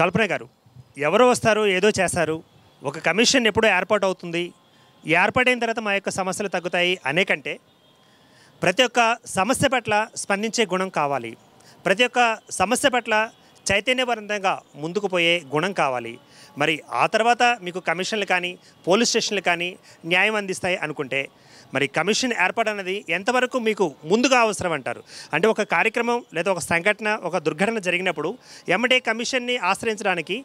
కల్పన గారు ఎవరు వస్తారు ఏదో చేస్తారు ఒక కమిషన్ ఎప్పుడో ఏర్పాటు అవుతుంది ఏర్పాటైన తర్వాత మా యొక్క సమస్యలు తగ్గుతాయి అనే కంటే ప్రతి ఒక్క సమస్య పట్ల స్పందించే గుణం కావాలి ప్రతి ఒక్క సమస్య పట్ల చైతన్యవరంతంగా ముందుకు పోయే గుణం కావాలి మరి ఆ తర్వాత మీకు కమిషన్లు కానీ పోలీస్ స్టేషన్లు కానీ న్యాయం అందిస్తాయి అనుకుంటే మరి కమిషన్ ఏర్పాటు అనేది ఎంతవరకు మీకు ముందుగా అవసరం అంటారు అంటే ఒక కార్యక్రమం లేదా ఒక సంఘటన ఒక దుర్ఘటన జరిగినప్పుడు ఎమ్మటే కమిషన్ని ఆశ్రయించడానికి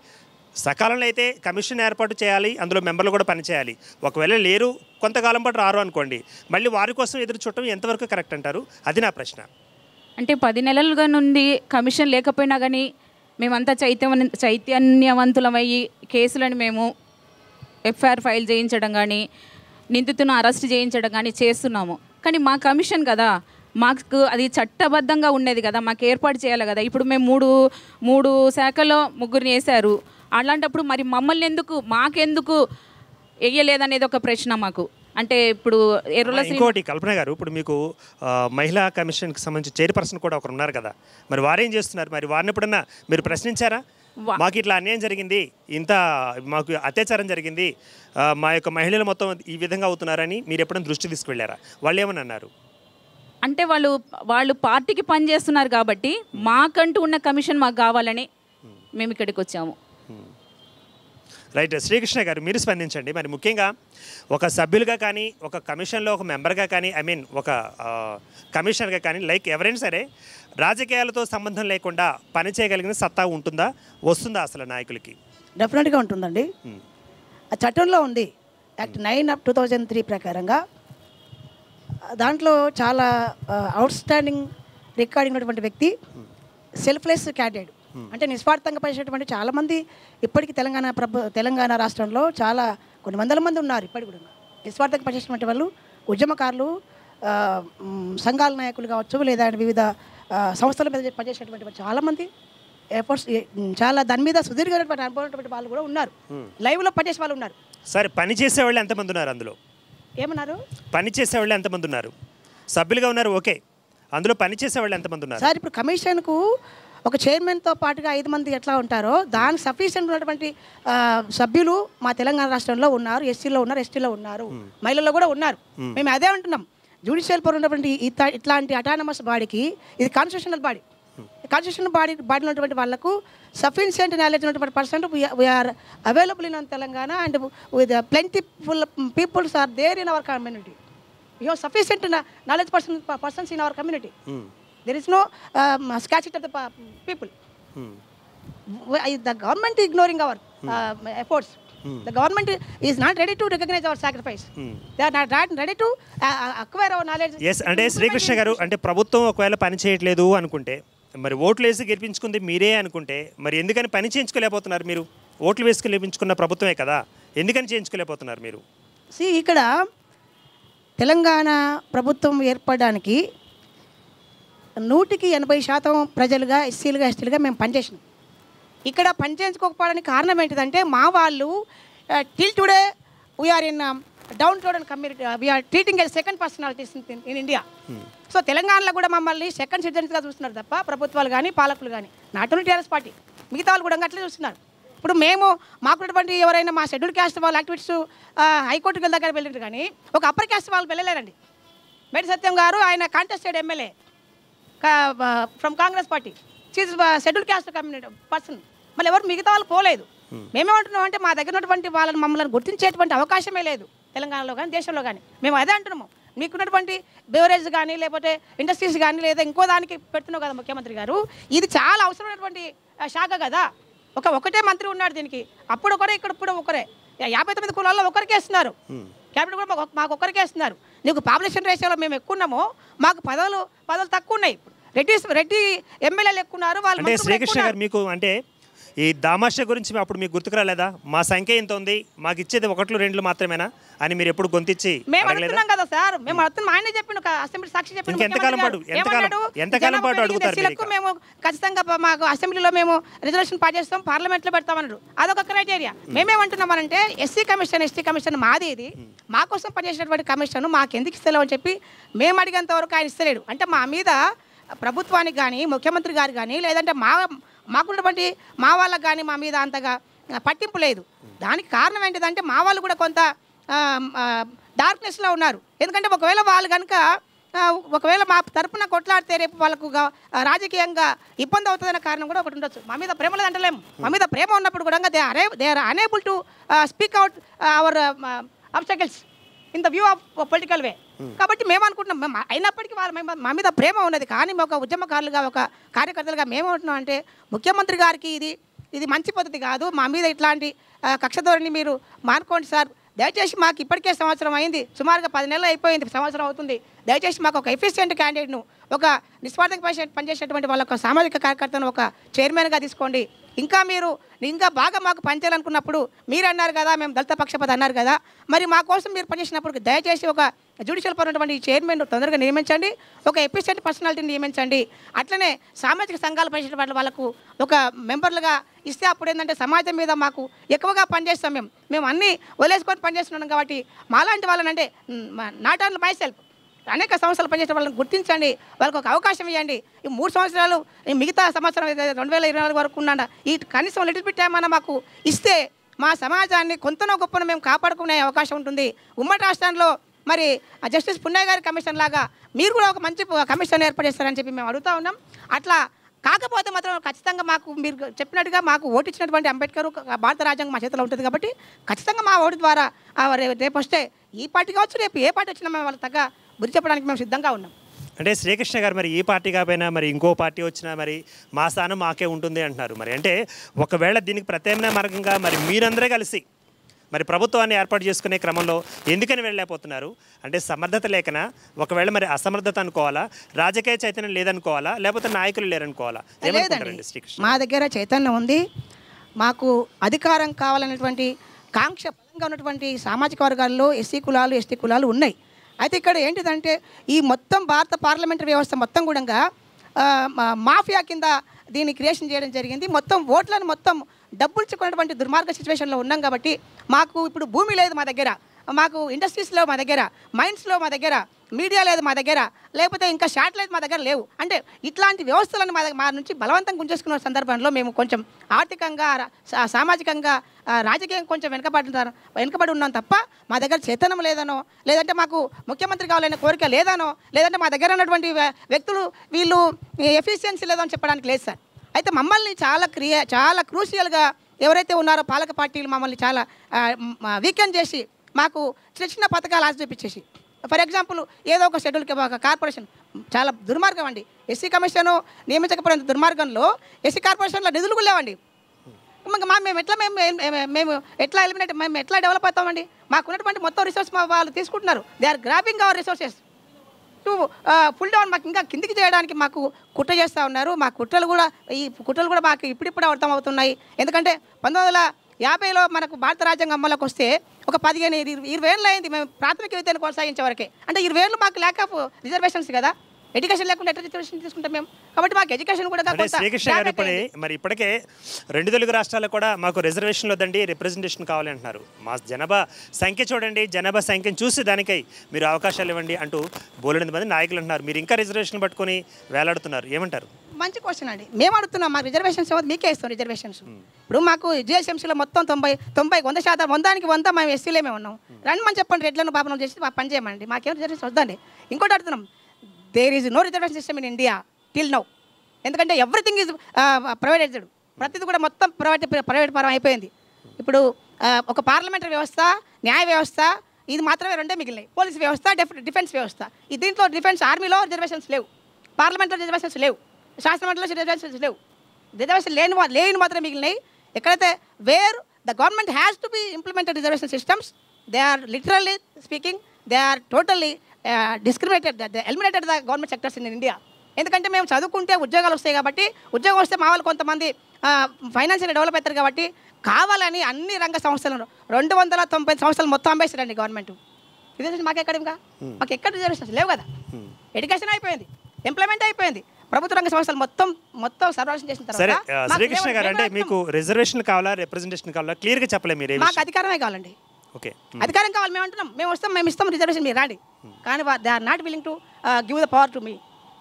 సకాలంలో అయితే కమిషన్ ఏర్పాటు చేయాలి అందులో మెంబర్లు కూడా పనిచేయాలి ఒకవేళ లేరు కొంతకాలం పాటు రారు అనుకోండి మళ్ళీ వారి కోసం ఎదురు చూడటం ఎంతవరకు కరెక్ట్ అంటారు అది నా ప్రశ్న అంటే పది నెలలుగా నుండి కమిషన్ లేకపోయినా కానీ మేమంతా చైతన్య చైతన్యవంతులమయ్యి కేసులను మేము ఎఫ్ఐఆర్ ఫైల్ చేయించడం కానీ నిందితును అరెస్ట్ చేయించడం కానీ చేస్తున్నాము కానీ మా కమిషన్ కదా మాకు అది చట్టబద్ధంగా ఉండేది కదా మాకు ఏర్పాటు చేయాలి కదా ఇప్పుడు మేము మూడు మూడు శాఖలో ముగ్గురిని వేశారు అలాంటప్పుడు మరి మమ్మల్ని ఎందుకు మాకెందుకు వేయలేదనేది ఒక ప్రశ్న మాకు అంటే ఇప్పుడు ఇంకోటి కల్పన గారు ఇప్పుడు మీకు మహిళా కమిషన్కి సంబంధించి చైర్పర్సన్ కూడా ఒకరు ఉన్నారు కదా మరి వారేం చేస్తున్నారు మరి వారిని ఎప్పుడన్నా మీరు ప్రశ్నించారా మాకు ఇట్లా అన్యాయం జరిగింది ఇంత మాకు అత్యాచారం జరిగింది మా యొక్క మహిళలు మొత్తం ఈ విధంగా అవుతున్నారని మీరు ఎప్పుడైనా దృష్టి తీసుకువెళ్ళారా వాళ్ళు ఏమని అన్నారు అంటే వాళ్ళు వాళ్ళు పార్టీకి పనిచేస్తున్నారు కాబట్టి మాకంటూ ఉన్న కమిషన్ మాకు కావాలని మేము ఇక్కడికి వచ్చాము రైట్ శ్రీకృష్ణ గారు మీరు స్పందించండి మరి ముఖ్యంగా ఒక సభ్యులుగా కానీ ఒక కమిషన్లో ఒక మెంబర్గా కానీ ఐ మీన్ ఒక కమిషనర్గా కానీ లైక్ ఎవరైనా సరే రాజకీయాలతో సంబంధం లేకుండా పని చేయగలిగిన సత్తా ఉంటుందా వస్తుందా అసలు నాయకులకి డెఫినెట్గా ఉంటుందండి hmm. ఆ చట్టంలో ఉంది act nine of two thousand three ప్రకారంగా దాంట్లో చాలా అవుట్స్టాండింగ్ రికార్డింగ్ ఉన్నటువంటి వ్యక్తి సెల్ఫ్లెస్ hmm. క్యాండిడేట్ అంటే నిస్వార్థంగా పనిచేసేటువంటి చాలామంది ఇప్పటికీ తెలంగాణ ప్రభు తెలంగాణ రాష్ట్రంలో చాలా కొన్ని వందల మంది ఉన్నారు ఇప్పటికి కూడా నిస్వార్థంగా పనిచేసినటువంటి వాళ్ళు ఉద్యమకారులు సంఘాల నాయకులు కావచ్చు లేదా వివిధ సంస్థల మీద చాలా చాలామంది ఎఫర్ట్స్ చాలా దాని మీద సుదీర్ఘమైనటువంటి అనుభవం వాళ్ళు కూడా ఉన్నారు లైవ్లో పనిచేసే వాళ్ళు ఉన్నారు సరే పని వాళ్ళు ఎంతమంది ఉన్నారు అందులో ఏమన్నారు పని వాళ్ళు ఎంతమంది ఉన్నారు సభ్యులుగా ఉన్నారు ఓకే అందులో పని వాళ్ళు ఎంతమంది ఉన్నారు సార్ ఇప్పుడు కమిషన్కు ఒక చైర్మన్తో పాటుగా ఐదు మంది ఎట్లా ఉంటారో దానికి సఫిషియెంట్ ఉన్నటువంటి సభ్యులు మా తెలంగాణ రాష్ట్రంలో ఉన్నారు ఎస్సీలో ఉన్నారు ఎస్టీలో ఉన్నారు మహిళల్లో కూడా ఉన్నారు మేము అదే అంటున్నాం జ్యుడిషియల్ పవర్ ఉన్నటువంటి ఇట్లాంటి అటానమస్ బాడీకి ఇది కాన్స్టిట్యూషనల్ బాడీ కాన్స్టిట్యూషన్ బాడీ బాడీలో ఉన్నటువంటి వాళ్ళకు సఫిషియెంట్ నాలెడ్జ్ ఉన్నటువంటి percent we are available in Telangana and with plentiful peoples are there in our community you sufficient knowledge person persons in our community there is no statute of the people the government ignoring our efforts the government is not ready to recognise our sacrifice they are not ready to acquire our knowledge yes అంటే శ్రీకృష్ణ గారు అంటే ప్రభుత్వం ఒకవేళ పని చేయట్లేదు అనుకుంటే మరి ఓట్లు వేసి గెలిపించుకుంది మీరే అనుకుంటే మరి ఎందుకని పని చేయించుకోలేకపోతున్నారు మీరు ఓట్లు వేసి గెలిపించుకున్న ప్రభుత్వమే కదా ఎందుకని చేయించుకోలేకపోతున్నారు మీరు సి ఇక్కడ తెలంగాణ ప్రభుత్వం ఏర్పడడానికి నూటికి ఎనభై శాతం ప్రజలుగా ఎస్సీలుగా ఎస్టీలుగా మేము పనిచేసినాం ఇక్కడ పనిచేయించుకోకపోవడానికి కారణం ఏంటిదంటే మా వాళ్ళు till today we are in downtrodden and community we are treating as second personalities in India so తెలంగాణలో కూడా మమ్మల్ని సెకండ్ సిటిజన్స్గా చూస్తున్నారు తప్ప ప్రభుత్వాలు కానీ పాలకులు కానీ నాట్ ఓన్లీ టీఆర్ఎస్ పార్టీ మిగతా వాళ్ళు కూడా అట్లే చూస్తున్నారు ఇప్పుడు మేము మాకున్నటువంటి ఎవరైనా మా షెడ్యూల్ క్యాస్ట్ వాళ్ళు యాక్టివిటీస్ హైకోర్టుకి దగ్గర వెళ్ళారు కానీ ఒక అప్పర్ క్యాస్ట్ వాళ్ళు వెళ్ళలేరండి మేడి సత్యం గారు ఆయన contested MLA from Congress party she's schedule caste community person మళ్ళీ ఎవరు మిగతా వాళ్ళు పోలేదు hmm. మేమేమంటున్నాం అంటే మా దగ్గర ఉన్నటువంటి వాళ్ళని మమ్మల్ని గుర్తించేటువంటి అవకాశమే లేదు తెలంగాణలో కానీ దేశంలో కానీ మేము అదే అంటున్నాము మీకున్నటువంటి బెవరేజ్ కానీ లేకపోతే ఇండస్ట్రీస్ కానీ లేదా ఇంకో దానికి పెడుతున్నావు కదా ముఖ్యమంత్రి గారు ఇది చాలా అవసరమైనటువంటి శాఖ కదా ఒక ఒకటే మంత్రి ఉన్నాడు దీనికి అప్పుడు ఒకరే ఇక్కడ ఇప్పుడు ఒకరే యాభై తొమ్మిది కులాల్లో ఒకరికే ఇస్తున్నారు hmm. క్యాబినెట్ కూడా మాకు ఒకరికే ఇస్తున్నారు నీకు పాపులేషన్ రేషియోలో మేము ఎక్కువ ఉన్నాము మాకు పదవులు పదవులు తక్కువ ఉన్నాయి ఇప్పుడు రెడ్డి రెడ్డి ఎమ్మెల్యేలు ఎక్కున్నారు వాళ్ళు అంటే శ్రీకృష్ణ గారు మీకు అంటే ఈ దామాష గురించి అప్పుడు మీకు గుర్తుకు రాలేదా మా సంఖ్య ఇంత ఉంది మాకు ఇచ్చేది ఒకట్లు రెండు మాత్రమేనా అని మీరు ఎప్పుడు గొంతిచ్చి మేము అడుగుతున్నాం కదా సార్ మేము అడుగుతున్నాం ఆయన చెప్పిండు అసెంబ్లీ సాక్షి చెప్పిండు ఎంతకాలం పాటు ఎంతకాలం ఎంతకాలం పాటు అడుగుతారు మేము ఖచ్చితంగా మాకు అసెంబ్లీలో మేము రిజర్వేషన్ పాస్ చేస్తాం పార్లమెంట్లో పెడతామన్నారు అదొక క్రైటీరియా మేమేమంటున్నామనంటే ఎస్సీ కమిషన్ ఎస్టీ కమిషన్ మాది ఇది మాకోసం కోసం పనిచేసినటువంటి కమిషన్ మాకు ఎందుకు ఇస్తలేవు అని చెప్పి మేము అడిగేంత వరకు ఆయన ఇస్తలేడు అంటే మా మీద ప్రభుత్వానికి కానీ ముఖ్యమంత్రి గారు కానీ లేదంటే మా మాకున్నటువంటి మా వాళ్ళకి కానీ మా మీద అంతగా పట్టింపు లేదు దానికి కారణం ఏంటిదంటే మా వాళ్ళు కూడా కొంత డార్క్నెస్లో ఉన్నారు ఎందుకంటే ఒకవేళ వాళ్ళు కనుక ఒకవేళ మా తరపున కొట్లాడితే రేపు వాళ్ళకు రాజకీయంగా ఇబ్బంది అవుతుందనే కారణం కూడా ఒకటి ఉండొచ్చు మా మీద ప్రేమ లేదంటలేము మా మీద ప్రేమ ఉన్నప్పుడు కూడా దే అనే they are unable to speak out our obstacles in the view of political way కాబట్టి మేము అనుకుంటున్నాం మేము అయినప్పటికీ వాళ్ళ మా మీద ప్రేమ ఉన్నది కానీ ఒక ఉద్యమకారులుగా ఒక కార్యకర్తలుగా మేము ఉంటున్నాం అంటే ముఖ్యమంత్రి గారికి ఇది ఇది మంచి పద్ధతి కాదు మా మీద ఇట్లాంటి కక్ష ధోరణి మీరు మానుకోండి సార్ దయచేసి మాకు ఇప్పటికే సంవత్సరం అయింది సుమారుగా పది నెలలు అయిపోయింది సంవత్సరం అవుతుంది దయచేసి మాకు ఒక ఎఫిషియెంట్ క్యాండిడేట్ను ఒక నిస్వార్థక పనిచేసేటువంటి వాళ్ళ ఒక సామాజిక కార్యకర్తను ఒక చైర్మన్గా తీసుకోండి ఇంకా మీరు ఇంకా బాగా మాకు పనిచేయాలనుకున్నప్పుడు మీరు అన్నారు కదా మేము దళిత పక్షపాత అన్నారు కదా మరి మా కోసం మీరు పనిచేసినప్పుడు దయచేసి ఒక జ్యుడిషియల్ ఉన్నటువంటి చైర్మన్ తొందరగా నియమించండి ఒక ఎఫిషియెంట్ పర్సనాలిటీని నియమించండి అట్లనే సామాజిక సంఘాలు పనిచేసిన వాళ్ళకు ఒక మెంబర్లుగా ఇస్తే అప్పుడు ఏంటంటే సమాజం మీద మాకు ఎక్కువగా పనిచేస్తాం మేము మేము అన్నీ వదిలేసుకొని పనిచేస్తున్నాం కాబట్టి మాలాంటి వాళ్ళని అంటే నాట్ ఆన్ మై సెల్ఫ్ అనేక సంవత్సరాలు పనిచేసిన వాళ్ళని గుర్తించండి వాళ్ళకి ఒక అవకాశం ఇవ్వండి ఈ మూడు సంవత్సరాలు ఈ మిగతా సంవత్సరం రెండు వేల ఇరవై నాలుగు వరకు ఉన్నా ఈ కనీసం లిటిల్ బిట్ టైం అన్న మాకు ఇస్తే మా సమాజాన్ని కొంతనో గొప్పను మేము కాపాడుకునే అవకాశం ఉంటుంది ఉమ్మడి రాష్ట్రంలో మరి జస్టిస్ పున్నయ్య గారి కమిషన్ లాగా మీరు కూడా ఒక మంచి కమిషన్ ఏర్పాటు చేస్తారని చెప్పి మేము అడుగుతూ ఉన్నాం అట్లా కాకపోతే మాత్రం ఖచ్చితంగా మాకు మీరు చెప్పినట్టుగా మాకు ఓటు ఇచ్చినటువంటి అంబేద్కర్ భారత రాజ్యాంగం మా చేతిలో ఉంటుంది కాబట్టి ఖచ్చితంగా మా ఓటు ద్వారా రేపు వస్తే ఈ పార్టీ కావచ్చు రేపు ఏ పార్టీ వచ్చినా మేము వాళ్ళ తగ్గ గురి చెప్పడానికి మేము సిద్ధంగా ఉన్నాం అంటే శ్రీకృష్ణ గారు మరి ఈ పార్టీ కాకపోయినా మరి ఇంకో పార్టీ వచ్చినా మరి మా స్థానం మాకే ఉంటుంది అంటున్నారు మరి అంటే ఒకవేళ దీనికి ప్రత్యామ్నాయ మార్గంగా మరి మీరందరూ కలిసి మరి ప్రభుత్వాన్ని ఏర్పాటు చేసుకునే క్రమంలో ఎందుకని వెళ్ళలేకపోతున్నారు అంటే సమర్థత లేకనా ఒకవేళ మరి అసమర్థత అనుకోవాలా రాజకీయ చైతన్యం లేదనుకోవాలా లేకపోతే నాయకులు లేరనుకోవాలా మా దగ్గర చైతన్యం ఉంది మాకు అధికారం కావాలనేటువంటి కాంక్ష ఉన్నటువంటి సామాజిక వర్గాల్లో ఎస్సీ కులాలు ఎస్టీ కులాలు ఉన్నాయి అయితే ఇక్కడ ఏంటిదంటే ఈ మొత్తం భారత పార్లమెంటరీ వ్యవస్థ మొత్తం కూడా మాఫియా కింద దీన్ని క్రియేషన్ చేయడం జరిగింది మొత్తం ఓట్లను మొత్తం డబ్బుల్చుకున్నటువంటి దుర్మార్గ సిచ్యువేషన్లో ఉన్నాం కాబట్టి మాకు ఇప్పుడు భూమి లేదు మా దగ్గర మాకు ఇండస్ట్రీస్లో మా దగ్గర మైండ్స్లో మా దగ్గర మీడియా లేదు మా దగ్గర లేకపోతే ఇంకా శాటిలైట్ మా దగ్గర లేవు అంటే ఇట్లాంటి వ్యవస్థలను మా మా నుంచి బలవంతం గుంజేసుకున్న సందర్భంలో మేము కొంచెం ఆర్థికంగా సామాజికంగా రాజకీయం కొంచెం వెనుకబడుతున్నారు వెనుకబడి ఉన్నాం తప్ప మా దగ్గర చేతనం లేదనో లేదంటే మాకు ముఖ్యమంత్రి కావాలనే కోరిక లేదనో లేదంటే మా దగ్గర ఉన్నటువంటి వ్యక్తులు వీళ్ళు ఎఫిషియన్సీ లేదో చెప్పడానికి లేదు సార్ అయితే మమ్మల్ని చాలా క్రియా చాలా క్రూషియల్గా ఎవరైతే ఉన్నారో పాలక పార్టీలు మమ్మల్ని చాలా వీకెండ్ చేసి మాకు చిన్న చిన్న పథకాలు ఆశ చూపించేసి ఫర్ ఎగ్జాంపుల్ ఏదో ఒక షెడ్యూల్కి ఒక కార్పొరేషన్ చాలా దుర్మార్గం అండి ఎస్సీ కమిషన్ నియమించకపోయిన దుర్మార్గంలో ఎస్సీ కార్పొరేషన్లో నిధులు లేవండి మా మేము ఎట్లా మేము మేము ఎట్లా ఎలిమినేట్ మేము ఎట్లా డెవలప్ అవుతామండి మాకున్నటువంటి మొత్తం రిసోర్స్ మా వాళ్ళు తీసుకుంటున్నారు they are grabbing our resources to pull down మాకు ఇంకా కిందికి చేయడానికి మాకు కుట్ర చేస్తూ ఉన్నారు మా కుట్రలు కూడా ఈ కుట్రలు కూడా మాకు ఇప్పుడిప్పుడు అర్థమవుతున్నాయి ఎందుకంటే పంతొమ్మిది వందల యాభైలో మనకు భారత రాజ్యాంగం అమలుకి వస్తే ఒక పదిహేను ఇరవై ఏళ్ళు అయింది మేము ప్రాథమిక విద్యను కొనసాగించే వరకే అంటే ఇరవై ఏళ్ళు మాకు ల్యాక్ ఆఫ్ రిజర్వేషన్స్ కదా ఎడ్యుకేషన్ లేకుండా ఎట్లా రిజర్వేషన్ తీసుకుంటాం మేము కాబట్టి మాకు ఎడ్యుకేషన్ కూడా శ్రీకృష్ణ గారు మరి ఇప్పటికే రెండు తెలుగు రాష్ట్రాల్లో కూడా మాకు రిజర్వేషన్ వద్దండి రిప్రజెంటేషన్ కావాలి అంటున్నారు మా జనాభా సంఖ్య చూడండి జనాభా సంఖ్యను చూసి దానికై మీరు అవకాశాలు ఇవ్వండి అంటూ బోలెనిమిది మంది నాయకులు అంటున్నారు మీరు ఇంకా రిజర్వేషన్ పట్టుకొని వేలాడుతున్నారు ఏమంటారు మంచి క్వశ్చన్ అండి మేము అడుగుతున్నాం మాకు రిజర్వేషన్స్ మీకే ఇస్తాం రిజర్వేషన్స్ ఇప్పుడు మాకు జిఎస్ఎంసీలో మొత్తం తొంభై తొంభై వంద శాతం వందానికి వంద మేము ఎస్సీలే మేము ఉన్నాం రండి మనం చెప్పండి రెడ్లను పాపనం చేసి పని చేయమండి మాకేం రిజర్వేషన్ వద్దండి ఇంకోటి అడుగుతున్నాం there is no reservation system in India till now ఎందుకంటే ఎవ్రీథింగ్ ఈజ్ ప్రైవేటైజ్డ్ ప్రతిది కూడా మొత్తం ప్రైవేట్ ప్రైవేట్ పరం అయిపోయింది ఇప్పుడు uh, ఒక పార్లమెంటరీ వ్యవస్థ న్యాయ వ్యవస్థ ఇది మాత్రమే రెండే మిగిలినాయి పోలీస్ వ్యవస్థ డిఫెన్స్ వ్యవస్థ ఈ దీంట్లో డిఫెన్స్ ఆర్మీలో రిజర్వేషన్స్ లేవు పార్లమెంట్లో రిజర్వేషన్స్ లేవు శాసనమండలిలో రిజర్వేషన్స్ లేవు రిజర్వేషన్ లేని లేని మాత్రమే మిగిలినాయి ఎక్కడైతే where the government has to be implemented reservation systems they are literally speaking they are totally discriminated eliminated the government sectors in India ఎందుకంటే మేము చదువుకుంటే ఉద్యోగాలు వస్తాయి కాబట్టి ఉద్యోగం వస్తే మా వాళ్ళు కొంతమంది ఫైనాన్షియల్ డెవలప్ అవుతారు కాబట్టి కావాలని అన్ని రంగ సంస్థలను రెండు వందల తొంభై సంవత్సరాలు మొత్తం అంబేసారండి గవర్నమెంట్ ఇది మాకు ఎక్కడ ఇంకా hmm. మాకు ఎక్కడ రిజర్వేషన్స్ లేవు కదా ఎడ్యుకేషన్ hmm. అయిపోయింది ఎంప్లాయ్మెంట్ అయిపోయింది ప్రభుత్వ రంగ సంస్థలు మొత్తం మొత్తం సర్వేషన్ చేసిన తర్వాత శ్రీకృష్ణ గారు అంటే మీకు రిజర్వేషన్ కావాలా రిప్రజెంటేషన్ కావాలా క్లియర్గా చెప్పలేదు మీరు మాకు అధికారమే కావాలండి ఓకే అధికారం కావాలి మేము అంటున్నాం మేము వస్తాం మేము ఇస్తాం రిజర్వేషన్ మీరు రాండి కానీ they are not willing to give the power to me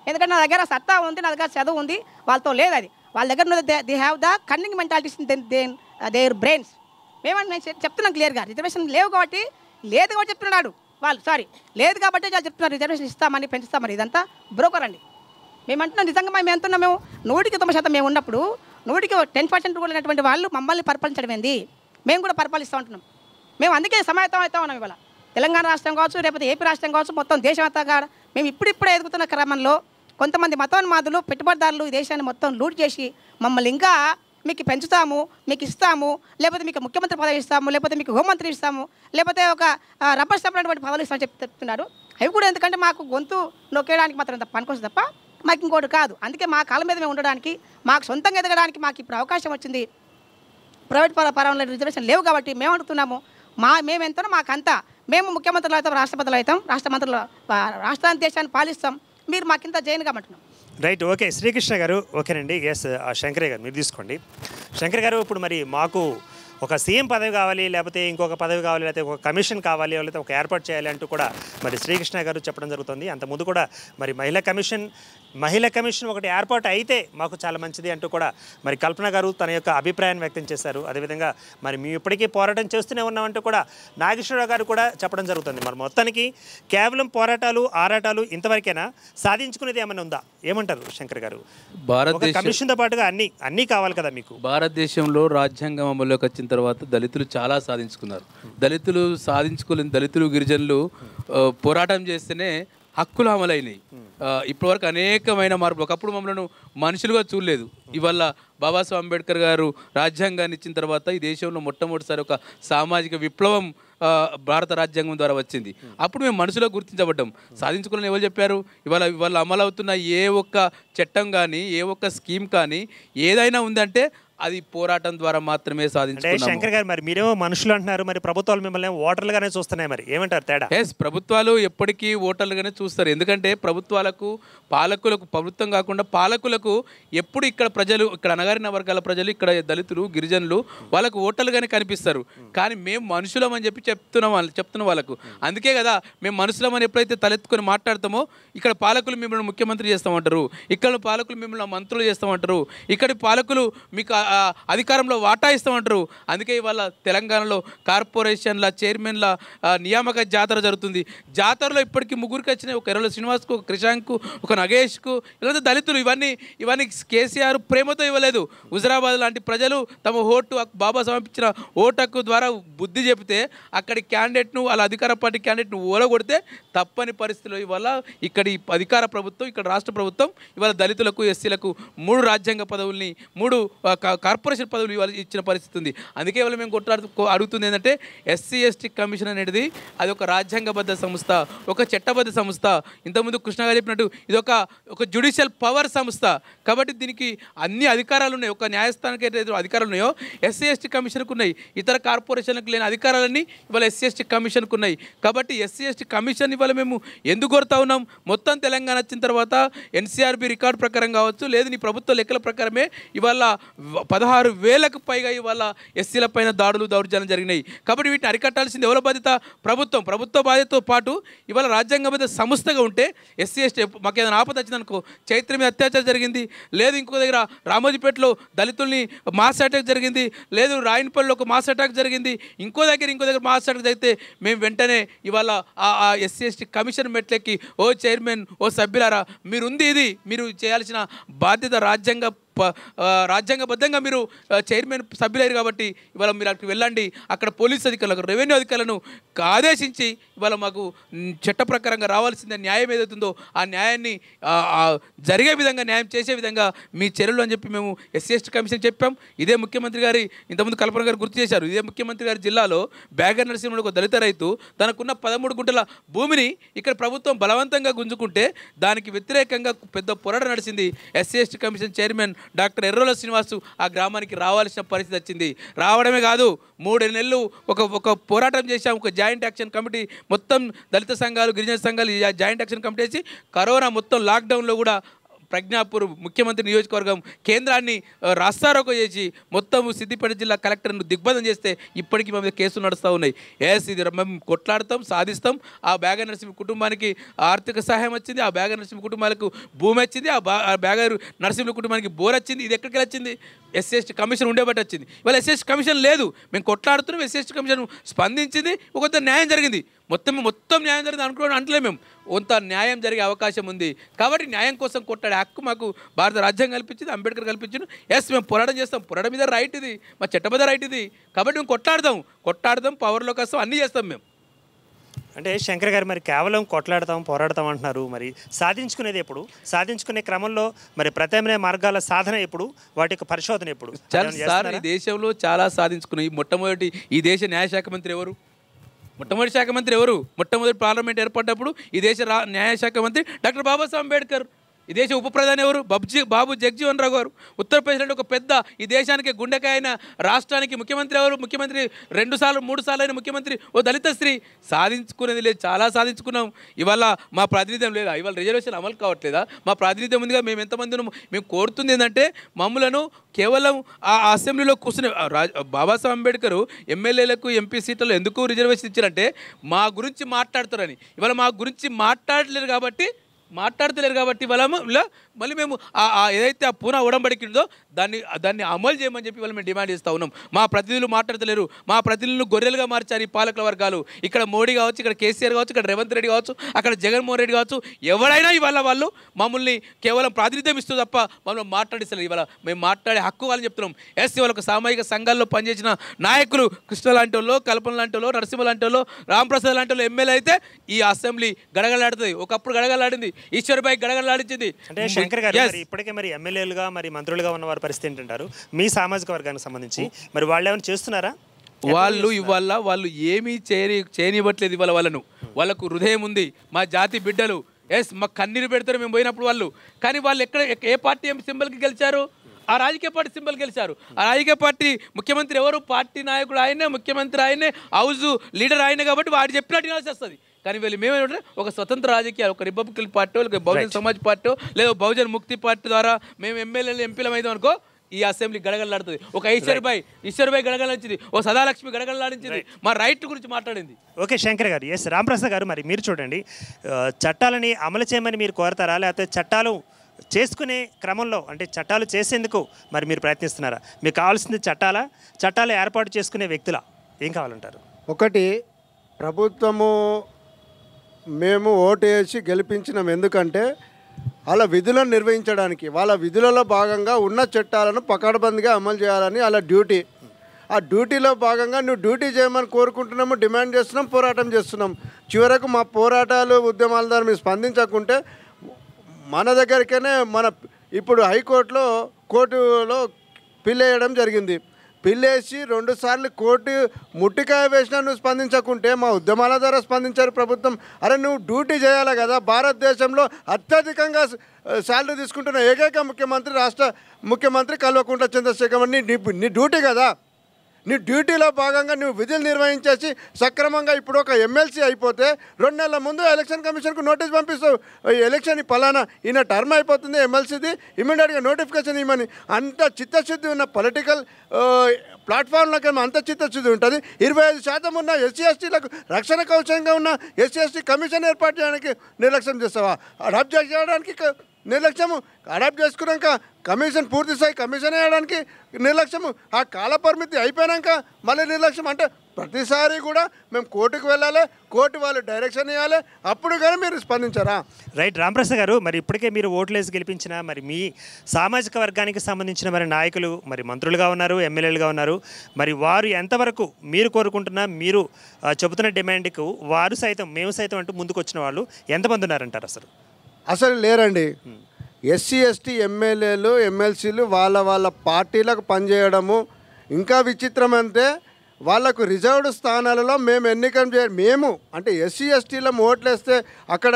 ఎందుకంటే నా దగ్గర సత్తా ఉంది నా దగ్గర చదువు ఉంది వాళ్ళతో లేదు అది వాళ్ళ దగ్గర they have the cunning mentalities then then their brains మేమని మేము చెప్తున్నాం క్లియర్గా రిజర్వేషన్ లేవు కాబట్టి లేదు కాబట్టి చెప్తున్నాడు వాళ్ళు సారీ లేదు కాబట్టి వాళ్ళు చెప్తున్నారు రిజర్వేషన్ ఇస్తామని పెంచుతామని ఇదంతా బ్రోకర్ అండి మేము అంటున్నాం నిజంగా మేము ఎంత మేము నూటికి తొమ్మిది శాతం మేము ఉన్నప్పుడు నూటికి టెన్ పర్సెంట్ కూడా ఉన్నటువంటి వాళ్ళు మమ్మల్ని పరిపాలించడం ఏంది మేము కూడా పరిపాలిస్తూ ఉంటున్నాం మేము అందుకే సమాయత్తం అవుతా ఉన్నాం ఇవాళ తెలంగాణ రాష్ట్రం కావచ్చు లేకపోతే ఏపీ రాష్ట్రం కావచ్చు మొత్తం దేశమంతా కాదు మేము ఇప్పుడిప్పుడే ఎదుగుతున్న క్రమంలో కొంతమంది మతోన్మాదులు పెట్టుబడిదారులు ఈ దేశాన్ని మొత్తం లూట్ చేసి మమ్మల్ని ఇంకా మీకు పెంచుతాము మీకు ఇస్తాము లేకపోతే మీకు ముఖ్యమంత్రి పదవి ఇస్తాము లేకపోతే మీకు హోంమంత్రి ఇస్తాము లేకపోతే ఒక రబ్బర్ స్టాంప్ అనేటువంటి పదవులు ఇస్తామని చెప్పి చెప్తున్నారు అవి కూడా ఎందుకంటే మాకు గొంతు నొక్కేయడానికి మాత్రం తప్ప అనుకోవచ్చు తప్ప మాకు ఇంకోటి కాదు అందుకే మా కాలం మీద మేము ఉండడానికి మాకు సొంతంగా ఎదగడానికి మాకు ఇప్పుడు అవకాశం వచ్చింది ప్రైవేట్ పరంలో రిజర్వేషన్ లేవు కాబట్టి మేము అడుగుతున్నాము మా మేమెంతనో మాకంత మేము ముఖ్యమంత్రులు అవుతాం రాష్ట్రపతులు అవుతాం రాష్ట్ర మంత్రులు రాష్ట్రాన్ని దేశాన్ని పాలిస్తాం మీరు మాకింత జైన్ కమ్మంటున్నాం రైట్ ఓకే శ్రీకృష్ణ గారు ఓకేనండి ఎస్ శంకరే గారు మీరు తీసుకోండి శంకర్ గారు ఇప్పుడు మరి మాకు ఒక సీఎం పదవి కావాలి లేకపోతే ఇంకొక పదవి కావాలి లేకపోతే ఒక కమిషన్ కావాలి లేకపోతే ఒక ఏర్పాటు చేయాలి అంటూ కూడా మరి శ్రీకృష్ణ గారు చెప్పడం జరుగుతుంది అంతకుముందు కూడా మరి మహిళా కమిషన్ మహిళా కమిషన్ ఒకటి ఏర్పాటు అయితే మాకు చాలా మంచిది అంటూ కూడా మరి కల్పన గారు తన యొక్క అభిప్రాయాన్ని వ్యక్తం చేశారు అదేవిధంగా మరి మేము ఇప్పటికీ పోరాటం చేస్తూనే ఉన్నామంటూ కూడా నాగేశ్వరరావు గారు కూడా చెప్పడం జరుగుతుంది మరి మొత్తానికి కేవలం పోరాటాలు ఆరాటాలు ఇంతవరకైనా సాధించుకునేది ఏమైనా ఉందా ఏమంటారు శంకర్ గారు కమిషన్తో పాటుగా అన్ని అన్నీ కావాలి కదా మీకు భారతదేశంలో రాజ్యాంగం అమల్లోకి వచ్చిన తర్వాత దళితులు చాలా సాధించుకున్నారు దళితులు సాధించుకోలేని దళితులు గిరిజనులు పోరాటం చేస్తేనే హక్కులు అమలైనవి ఇప్పటివరకు అనేకమైన మార్పులు ఒకప్పుడు మమ్మల్ని మనుషులుగా చూడలేదు ఇవాళ బాబాసాహెబ్ అంబేద్కర్ గారు రాజ్యాంగాన్ని ఇచ్చిన తర్వాత ఈ దేశంలో మొట్టమొదటిసారి ఒక సామాజిక విప్లవం భారత రాజ్యాంగం ద్వారా వచ్చింది అప్పుడు మేము మనుషులో గుర్తించబడ్డం సాధించుకోవాలని ఎవరు చెప్పారు ఇవాళ ఇవాళ అమలవుతున్న ఏ ఒక్క చట్టం కానీ ఏ ఒక్క స్కీమ్ కానీ ఏదైనా ఉందంటే అది పోరాటం ద్వారా మాత్రమే సాధించే శంకర్ గారు మరి మీరేమో మనుషులు అంటున్నారు మరి ప్రభుత్వాలు మిమ్మల్ని ఓటర్లుగానే చూస్తున్నాయి మరి ఏమంటారు తేడా ఎస్ ప్రభుత్వాలు ఎప్పటికీ ఓటర్లుగానే చూస్తారు ఎందుకంటే ప్రభుత్వాలకు పాలకులకు ప్రభుత్వం కాకుండా పాలకులకు ఎప్పుడు ఇక్కడ ప్రజలు ఇక్కడ అనగారిన వర్గాల ప్రజలు ఇక్కడ దళితులు గిరిజనులు వాళ్ళకు ఓటర్లుగానే కనిపిస్తారు కానీ మేము మనుషులం అని చెప్పి చెప్తున్నాం చెప్తున్నాం వాళ్ళకు అందుకే కదా మేము మనుషులం అని ఎప్పుడైతే తలెత్తుకొని మాట్లాడతామో ఇక్కడ పాలకులు మిమ్మల్ని ముఖ్యమంత్రి చేస్తామంటారు ఇక్కడ పాలకులు మిమ్మల్ని మంత్రులు చేస్తామంటారు ఇక్కడి పాలకులు మీకు అధికారంలో వాటా ఇస్తామంటారు అందుకే ఇవాళ తెలంగాణలో కార్పొరేషన్ల చైర్మన్ల నియామక జాతర జరుగుతుంది జాతరలో ఇప్పటికీ ముగ్గురికి వచ్చిన ఒక ఎర్రల శ్రీనివాస్కు ఒక క్రిషాంక్ ఒక నగేష్కు ఇలాంటి దళితులు ఇవన్నీ ఇవన్నీ కేసీఆర్ ప్రేమతో ఇవ్వలేదు హుజరాబాద్ లాంటి ప్రజలు తమ ఓటు బాబా సమర్పించిన ఓటు ద్వారా బుద్ధి చెబితే అక్కడి క్యాండిడేట్ను వాళ్ళ అధికార పార్టీ క్యాండిడేట్ను ఓలగొడితే తప్పని పరిస్థితులు ఇవాళ ఇక్కడి అధికార ప్రభుత్వం ఇక్కడ రాష్ట్ర ప్రభుత్వం ఇవాళ దళితులకు ఎస్సీలకు మూడు రాజ్యాంగ పదవుల్ని మూడు కార్పొరేషన్ పదవులు ఇవ్వాలి ఇచ్చిన పరిస్థితి ఉంది అందుకే వాళ్ళు మేము కొట్లాడు అడుగుతుంది ఏంటంటే ఎస్సీ ఎస్టీ కమిషన్ అనేది అది ఒక రాజ్యాంగబద్ధ సంస్థ ఒక చట్టబద్ధ సంస్థ ఇంతకుముందు కృష్ణ గారు చెప్పినట్టు ఇది ఒక ఒక జ్యుడిషియల్ పవర్ సంస్థ కాబట్టి దీనికి అన్ని అధికారాలు ఉన్నాయి ఒక న్యాయస్థానానికి ఏదైతే అధికారాలు ఉన్నాయో ఎస్సీ ఎస్టీ కమిషన్కు ఉన్నాయి ఇతర కార్పొరేషన్లకు లేని అధికారాలన్నీ ఇవాళ ఎస్సీ ఎస్టీ కమిషన్కు ఉన్నాయి కాబట్టి ఎస్సీ ఎస్టీ కమిషన్ ఇవాళ మేము ఎందుకు కోరుతా ఉన్నాం మొత్తం తెలంగాణ వచ్చిన తర్వాత ఎన్సీఆర్బీ రికార్డు ప్రకారం కావచ్చు లేదు నీ ప్రభుత్వ లెక్కల ప్రకారమే ఇవాళ పదహారు వేలకు పైగా ఇవాళ ఎస్సీల పైన దాడులు దౌర్జన్యం జరిగినాయి కాబట్టి వీటిని అరికట్టాల్సింది ఎవరి బాధ్యత ప్రభుత్వం ప్రభుత్వ బాధ్యతతో పాటు ఇవాళ మీద సంస్థగా ఉంటే ఎస్సీ ఎస్టీ మాకు ఏదైనా ఆపద వచ్చిందనుకో చైత్ర మీద అత్యాచారం జరిగింది లేదు ఇంకో దగ్గర రామోజీపేటలో దళితుల్ని మాస్ అటాక్ జరిగింది లేదు రాయనపల్లిలో ఒక మాస్ అటాక్ జరిగింది ఇంకో దగ్గర ఇంకో దగ్గర మాస్ అటాక్ జరిగితే మేము వెంటనే ఇవాళ ఆ ఎస్సీ ఎస్టీ కమిషన్ మెట్లెక్కి ఓ చైర్మన్ ఓ సభ్యులారా మీరుంది ఇది మీరు చేయాల్సిన బాధ్యత రాజ్యాంగ రాజ్యాంగబద్ధంగా మీరు చైర్మన్ సభ్యులయ్యారు కాబట్టి ఇవాళ మీరు అక్కడికి వెళ్ళండి అక్కడ పోలీస్ అధికారులకు రెవెన్యూ అధికారులను ఆదేశించి ఇవాళ మాకు చట్ట ప్రకారంగా రావాల్సిన న్యాయం ఏదైతుందో ఆ న్యాయాన్ని జరిగే విధంగా న్యాయం చేసే విధంగా మీ చర్యలు అని చెప్పి మేము ఎస్సీ ఎస్టీ కమిషన్ చెప్పాం ఇదే ముఖ్యమంత్రి గారి ఇంతకుముందు కల్పన గారు గుర్తు చేశారు ఇదే ముఖ్యమంత్రి గారి జిల్లాలో బ్యాగర్ నరసింహుడు ఒక దళిత రైతు తనకున్న పదమూడు గుంటల భూమిని ఇక్కడ ప్రభుత్వం బలవంతంగా గుంజుకుంటే దానికి వ్యతిరేకంగా పెద్ద పోరాటం నడిచింది SC ST commission chairman doctor Errolla Srinivas ఆ గ్రామానికి రావాల్సిన పరిస్థితి వచ్చింది రావడమే కాదు మూడు నెలలు ఒక ఒక పోరాటం చేశాం ఒక జాయింట్ యాక్షన్ కమిటీ మొత్తం దళిత సంఘాలు గిరిజన సంఘాలు జాయింట్ యాక్షన్ కమిటీ వేసి కరోనా మొత్తం లాక్డౌన్లో కూడా ప్రజ్ఞాపూర్ ముఖ్యమంత్రి నియోజకవర్గం కేంద్రాన్ని రాస్తారోకో చేసి మొత్తం సిద్దిపేట జిల్లా కలెక్టర్ను దిగ్బంధం చేస్తే ఇప్పటికీ మా మీద కేసులు నడుస్తూ ఉన్నాయి ఎస్ ఇది మేము కొట్లాడతాం సాధిస్తాం ఆ బ్యాగ నరసింహ కుటుంబానికి ఆర్థిక సహాయం వచ్చింది ఆ బ్యాగ నరసింహ కుటుంబాలకు భూమి వచ్చింది ఆ బ్యాగ నరసింహ కుటుంబానికి బోర్ వచ్చింది ఇది ఎక్కడికి వచ్చింది ఎస్ఎస్టీ కమిషన్ ఉండేబట్టి వచ్చింది ఇవాళ ఎస్ఎస్టీ కమిషన్ లేదు మేము కొట్లాడుతున్నాం ఎస్ఎస్టీ కమిషన్ స్పందించింది ఒక న్యాయం జరిగింది మొత్తం మొత్తం న్యాయం జరిగింది అనుకోవడం అంటలే మేము కొంత న్యాయం జరిగే అవకాశం ఉంది కాబట్టి న్యాయం కోసం కొట్టాడు హక్కు మాకు భారత రాజ్యం కల్పించింది అంబేద్కర్ కల్పించింది ఎస్ మేము పోరాటం చేస్తాం పోరాటం మీద రైట్ ఇది మా చెట్ట మీద రైట్ ఇది కాబట్టి మేము కొట్లాడదాం కొట్లాడదాం పవర్లో కోసం అన్నీ చేస్తాం మేము అంటే శంకర్ గారు మరి కేవలం కొట్లాడతాం పోరాడతాం అంటున్నారు మరి సాధించుకునేది ఎప్పుడు సాధించుకునే క్రమంలో మరి ప్రత్యామ్నాయ మార్గాల సాధన ఎప్పుడు వాటి యొక్క పరిశోధన ఎప్పుడు సార్ ఈ దేశంలో చాలా సాధించుకున్నాయి మొట్టమొదటి ఈ దేశ న్యాయశాఖ మంత్రి ఎవరు మొట్టమొదటి శాఖ మంత్రి ఎవరు మొట్టమొదటి పార్లమెంట్ ఏర్పడ్డప్పుడు ఈ దేశ న్యాయశాఖ మంత్రి డాక్టర్ బాబాసాహెబ్ అంబేద్కర్ ఈ దేశ ఉప ప్రధాని ఎవరు బబ్జీ బాబు జగ్జీవన్ రావు గారు ఉత్తరప్రదేశ్ ఒక పెద్ద ఈ దేశానికి గుండెకాయ రాష్ట్రానికి ముఖ్యమంత్రి ఎవరు ముఖ్యమంత్రి రెండు సార్లు మూడు సార్లు అయిన ముఖ్యమంత్రి ఓ దళిత స్త్రీ సాధించుకునేది లేదు చాలా సాధించుకున్నాం ఇవాళ మా ప్రాతినిధ్యం లేదా ఇవాళ రిజర్వేషన్ అమలు కావట్లేదా మా ప్రాతినిధ్యం ఉందిగా మేము ఎంతమంది మేము కోరుతుంది ఏంటంటే మమ్మలను కేవలం ఆ అసెంబ్లీలో కూర్చుని బాబాసాహెబ్ అంబేద్కర్ ఎమ్మెల్యేలకు ఎంపీ సీట్లలో ఎందుకు రిజర్వేషన్ ఇచ్చారంటే మా గురించి మాట్లాడతారని ఇవాళ మా గురించి మాట్లాడలేరు కాబట్టి మాట్లాడతలేరు కాబట్టి వాళ్ళము మళ్ళీ మేము ఏదైతే ఆ పూనా ఉడంబడికి ఉందో దాన్ని దాన్ని అమలు చేయమని చెప్పి వాళ్ళు మేము డిమాండ్ చేస్తూ ఉన్నాం మా ప్రతినిధులు మాట్లాడతలేరు మా ప్రతినిధులు గొర్రెలుగా మార్చారు ఈ పాలకుల వర్గాలు ఇక్కడ మోడీ కావచ్చు ఇక్కడ కేసీఆర్ కావచ్చు ఇక్కడ రేవంత్ రెడ్డి కావచ్చు అక్కడ జగన్మోహన్ రెడ్డి కావచ్చు ఎవరైనా ఇవాళ వాళ్ళు మమ్మల్ని కేవలం ప్రాతినిధ్యం ఇస్తూ తప్ప మమ్మల్ని మాట్లాడిస్తారు ఇవాళ మేము మాట్లాడే హక్కు వాళ్ళని చెప్తున్నాం ఎస్ ఇవాళ సామాజిక సంఘాల్లో పనిచేసిన నాయకులు కృష్ణ లాంటి వాళ్ళు కల్పన లాంటి వాళ్ళు నరసింహ లాంటి వాళ్ళు రామప్రసాద్ లాంటి వాళ్ళు ఎమ్మెల్యే అయితే ఈ అసెంబ్లీ గడగలాడుతుంది ఒకప్పుడు గడగలాడింది ఈశ్వర్ ఈశ్వర్బాయి గడగడలాడించింది అంటే శంకర్ గారు ఇప్పటికే మరి ఎమ్మెల్యేలుగా మరి మంత్రులుగా ఉన్న వారి పరిస్థితి ఏంటంటారు మీ సామాజిక వర్గానికి సంబంధించి మరి వాళ్ళు ఏమైనా చేస్తున్నారా వాళ్ళు ఇవాళ వాళ్ళు ఏమీ చేయని చేయనివ్వట్లేదు ఇవాళ వాళ్ళను వాళ్ళకు హృదయం ఉంది మా జాతి బిడ్డలు ఎస్ మాకు కన్నీరు పెడతారు మేము పోయినప్పుడు వాళ్ళు కానీ వాళ్ళు ఎక్కడ ఏ పార్టీ సింబల్కి గెలిచారు ఆ రాజకీయ పార్టీ సింబల్ గెలిచారు ఆ రాజకీయ పార్టీ ముఖ్యమంత్రి ఎవరు పార్టీ నాయకుడు ఆయనే ముఖ్యమంత్రి ఆయనే హౌజ్ లీడర్ ఆయనే కాబట్టి వాడు చెప్పినట్టు కలిసి వస్తుంది కానీ వీళ్ళు మేమేమంటే ఒక స్వతంత్ర రాజకీయాలు ఒక రిపబ్లికన్ పార్టీ ఒక బహుజన సమాజ్ పార్టీ లేదా బహుజన్ ముక్తి పార్టీ ద్వారా మేము ఎమ్మెల్యేలు ఎంపీలం అయితే అనుకో ఈ అసెంబ్లీ గడగడలాడుతుంది ఒక ఈశ్వర్ ఈశ్వర్బాయ్ ఈశ్వర్బాయ్ గడగడలాడించింది ఓ సదాలక్ష్మి గడగడలాడించింది మా రైట్ గురించి మాట్లాడింది ఓకే శంకర్ గారు ఎస్ రామప్రసాద్ గారు మరి మీరు చూడండి చట్టాలని అమలు చేయమని మీరు కోరతారా లేకపోతే చట్టాలు చేసుకునే క్రమంలో అంటే చట్టాలు చేసేందుకు మరి మీరు ప్రయత్నిస్తున్నారా మీకు కావాల్సింది చట్టాలా చట్టాలు ఏర్పాటు చేసుకునే వ్యక్తుల ఏం కావాలంటారు ఒకటి ప్రభుత్వము మేము ఓటు వేసి గెలిపించినాం ఎందుకంటే వాళ్ళ విధులను నిర్వహించడానికి వాళ్ళ విధులలో భాగంగా ఉన్న చట్టాలను పకడ్బందీగా అమలు చేయాలని వాళ్ళ డ్యూటీ ఆ డ్యూటీలో భాగంగా నువ్వు డ్యూటీ చేయమని కోరుకుంటున్నాము డిమాండ్ చేస్తున్నాం పోరాటం చేస్తున్నాం చివరకు మా పోరాటాలు ఉద్యమాల ద్వారా మీరు స్పందించకుంటే మన దగ్గరికనే మన ఇప్పుడు హైకోర్టులో కోర్టులో పిల్లేయడం జరిగింది పిల్లేసి రెండు సార్లు కోర్టు ముట్టికాయ వేసినా నువ్వు స్పందించకుంటే మా ఉద్యమాల ద్వారా స్పందించారు ప్రభుత్వం అరే నువ్వు డ్యూటీ చేయాలి కదా భారతదేశంలో అత్యధికంగా శాలరీ తీసుకుంటున్న ఏకైక ముఖ్యమంత్రి రాష్ట్ర ముఖ్యమంత్రి కల్వకుంట్ల చంద్రశేఖర్ నీ నీ డ్యూటీ కదా నీ డ్యూటీలో భాగంగా నువ్వు విధులు నిర్వహించేసి సక్రమంగా ఇప్పుడు ఒక ఎమ్మెల్సీ అయిపోతే రెండు నెలల ముందు ఎలక్షన్ కమిషన్కు నోటీస్ పంపిస్తావు ఎలక్షన్ పలానా ఈయన టర్మ్ అయిపోతుంది ఎమ్మెల్సీది ఇమీడియట్గా నోటిఫికేషన్ ఇవ్వమని అంత చిత్తశుద్ధి ఉన్న పొలిటికల్ ప్లాట్ఫామ్లకి అంత చిత్తశుద్ధి ఉంటుంది ఇరవై ఐదు శాతం ఉన్న ఎస్సీ ఎస్టీలకు రక్షణ కౌశంగా ఉన్న ఎస్సీ ఎస్టీ కమిషన్ ఏర్పాటు చేయడానికి నిర్లక్ష్యం చేస్తావా రబ్ చేయడానికి నిర్లక్ష్యము అడాప్ట్ చేసుకున్నాక కమిషన్ పూర్తి స్థాయి కమిషన్ వేయడానికి నిర్లక్ష్యము ఆ కాల పరిమితి అయిపోయాక మళ్ళీ నిర్లక్ష్యం అంటే ప్రతిసారి కూడా మేము కోర్టుకు వెళ్ళాలి కోర్టు వాళ్ళు డైరెక్షన్ ఇవ్వాలి అప్పుడు కానీ మీరు స్పందించారా రైట్ రామప్రసాద్ గారు మరి ఇప్పటికే మీరు ఓట్లేసి గెలిపించిన మరి మీ సామాజిక వర్గానికి సంబంధించిన మరి నాయకులు మరి మంత్రులుగా ఉన్నారు ఎమ్మెల్యేలుగా ఉన్నారు మరి వారు ఎంతవరకు మీరు కోరుకుంటున్న మీరు చెబుతున్న డిమాండ్కు వారు సైతం మేము సైతం అంటూ ముందుకు వచ్చిన వాళ్ళు ఎంతమంది ఉన్నారంటారు అసలు అసలు లేరండి ఎస్సీ ఎస్టీ ఎమ్మెల్యేలు ఎమ్మెల్సీలు వాళ్ళ వాళ్ళ పార్టీలకు పనిచేయడము ఇంకా విచిత్రం అంటే వాళ్ళకు రిజర్వ్డ్ స్థానాలలో మేము ఎన్నికం చే మేము అంటే ఎస్సీ ఎస్టీలో వేస్తే అక్కడ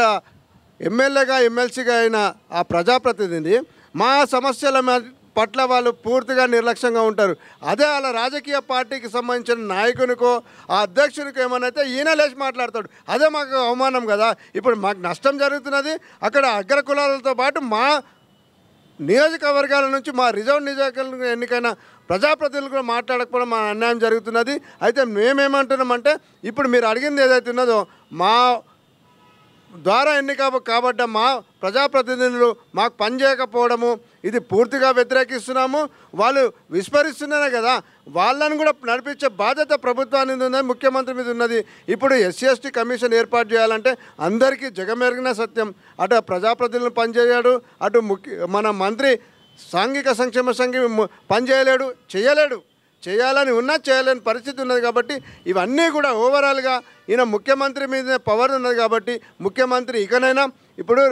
ఎమ్మెల్యేగా ఎమ్మెల్సీగా అయిన ఆ ప్రజాప్రతినిధి మా సమస్యల పట్ల వాళ్ళు పూర్తిగా నిర్లక్ష్యంగా ఉంటారు అదే వాళ్ళ రాజకీయ పార్టీకి సంబంధించిన నాయకునికో ఆ అధ్యక్షునికో ఏమనైతే ఈయన లేచి మాట్లాడతాడు అదే మాకు అవమానం కదా ఇప్పుడు మాకు నష్టం జరుగుతున్నది అక్కడ అగ్ర కులాలతో పాటు మా నియోజకవర్గాల నుంచి మా రిజర్వ్ నియోజకవర్గం ఎన్నికైన ప్రజాప్రతినిధులు కూడా మాట్లాడకపోవడం మా అన్యాయం జరుగుతున్నది అయితే మేమేమంటున్నామంటే ఇప్పుడు మీరు అడిగింది ఏదైతే ఉన్నదో మా ద్వారా ఎన్నిక కాబట్ట మా ప్రజాప్రతినిధులు మాకు పనిచేయకపోవడము ఇది పూర్తిగా వ్యతిరేకిస్తున్నాము వాళ్ళు విస్మరిస్తున్నారే కదా వాళ్ళని కూడా నడిపించే బాధ్యత ప్రభుత్వానికి ఉన్నది ముఖ్యమంత్రి మీద ఉన్నది ఇప్పుడు ఎస్సీ ఎస్టీ కమిషన్ ఏర్పాటు చేయాలంటే అందరికీ జగమెరిగిన సత్యం అటు ప్రజాప్రతినిధులు పనిచేయడు అటు ముఖ్య మన మంత్రి సాంఘిక సంక్షేమ సంఘం పనిచేయలేడు చేయలేడు చేయాలని ఉన్నా చేయలేని పరిస్థితి ఉన్నది కాబట్టి ఇవన్నీ కూడా ఓవరాల్గా ఈయన ముఖ్యమంత్రి మీద పవర్ ఉన్నది కాబట్టి ముఖ్యమంత్రి ఇకనైనా ఇప్పుడు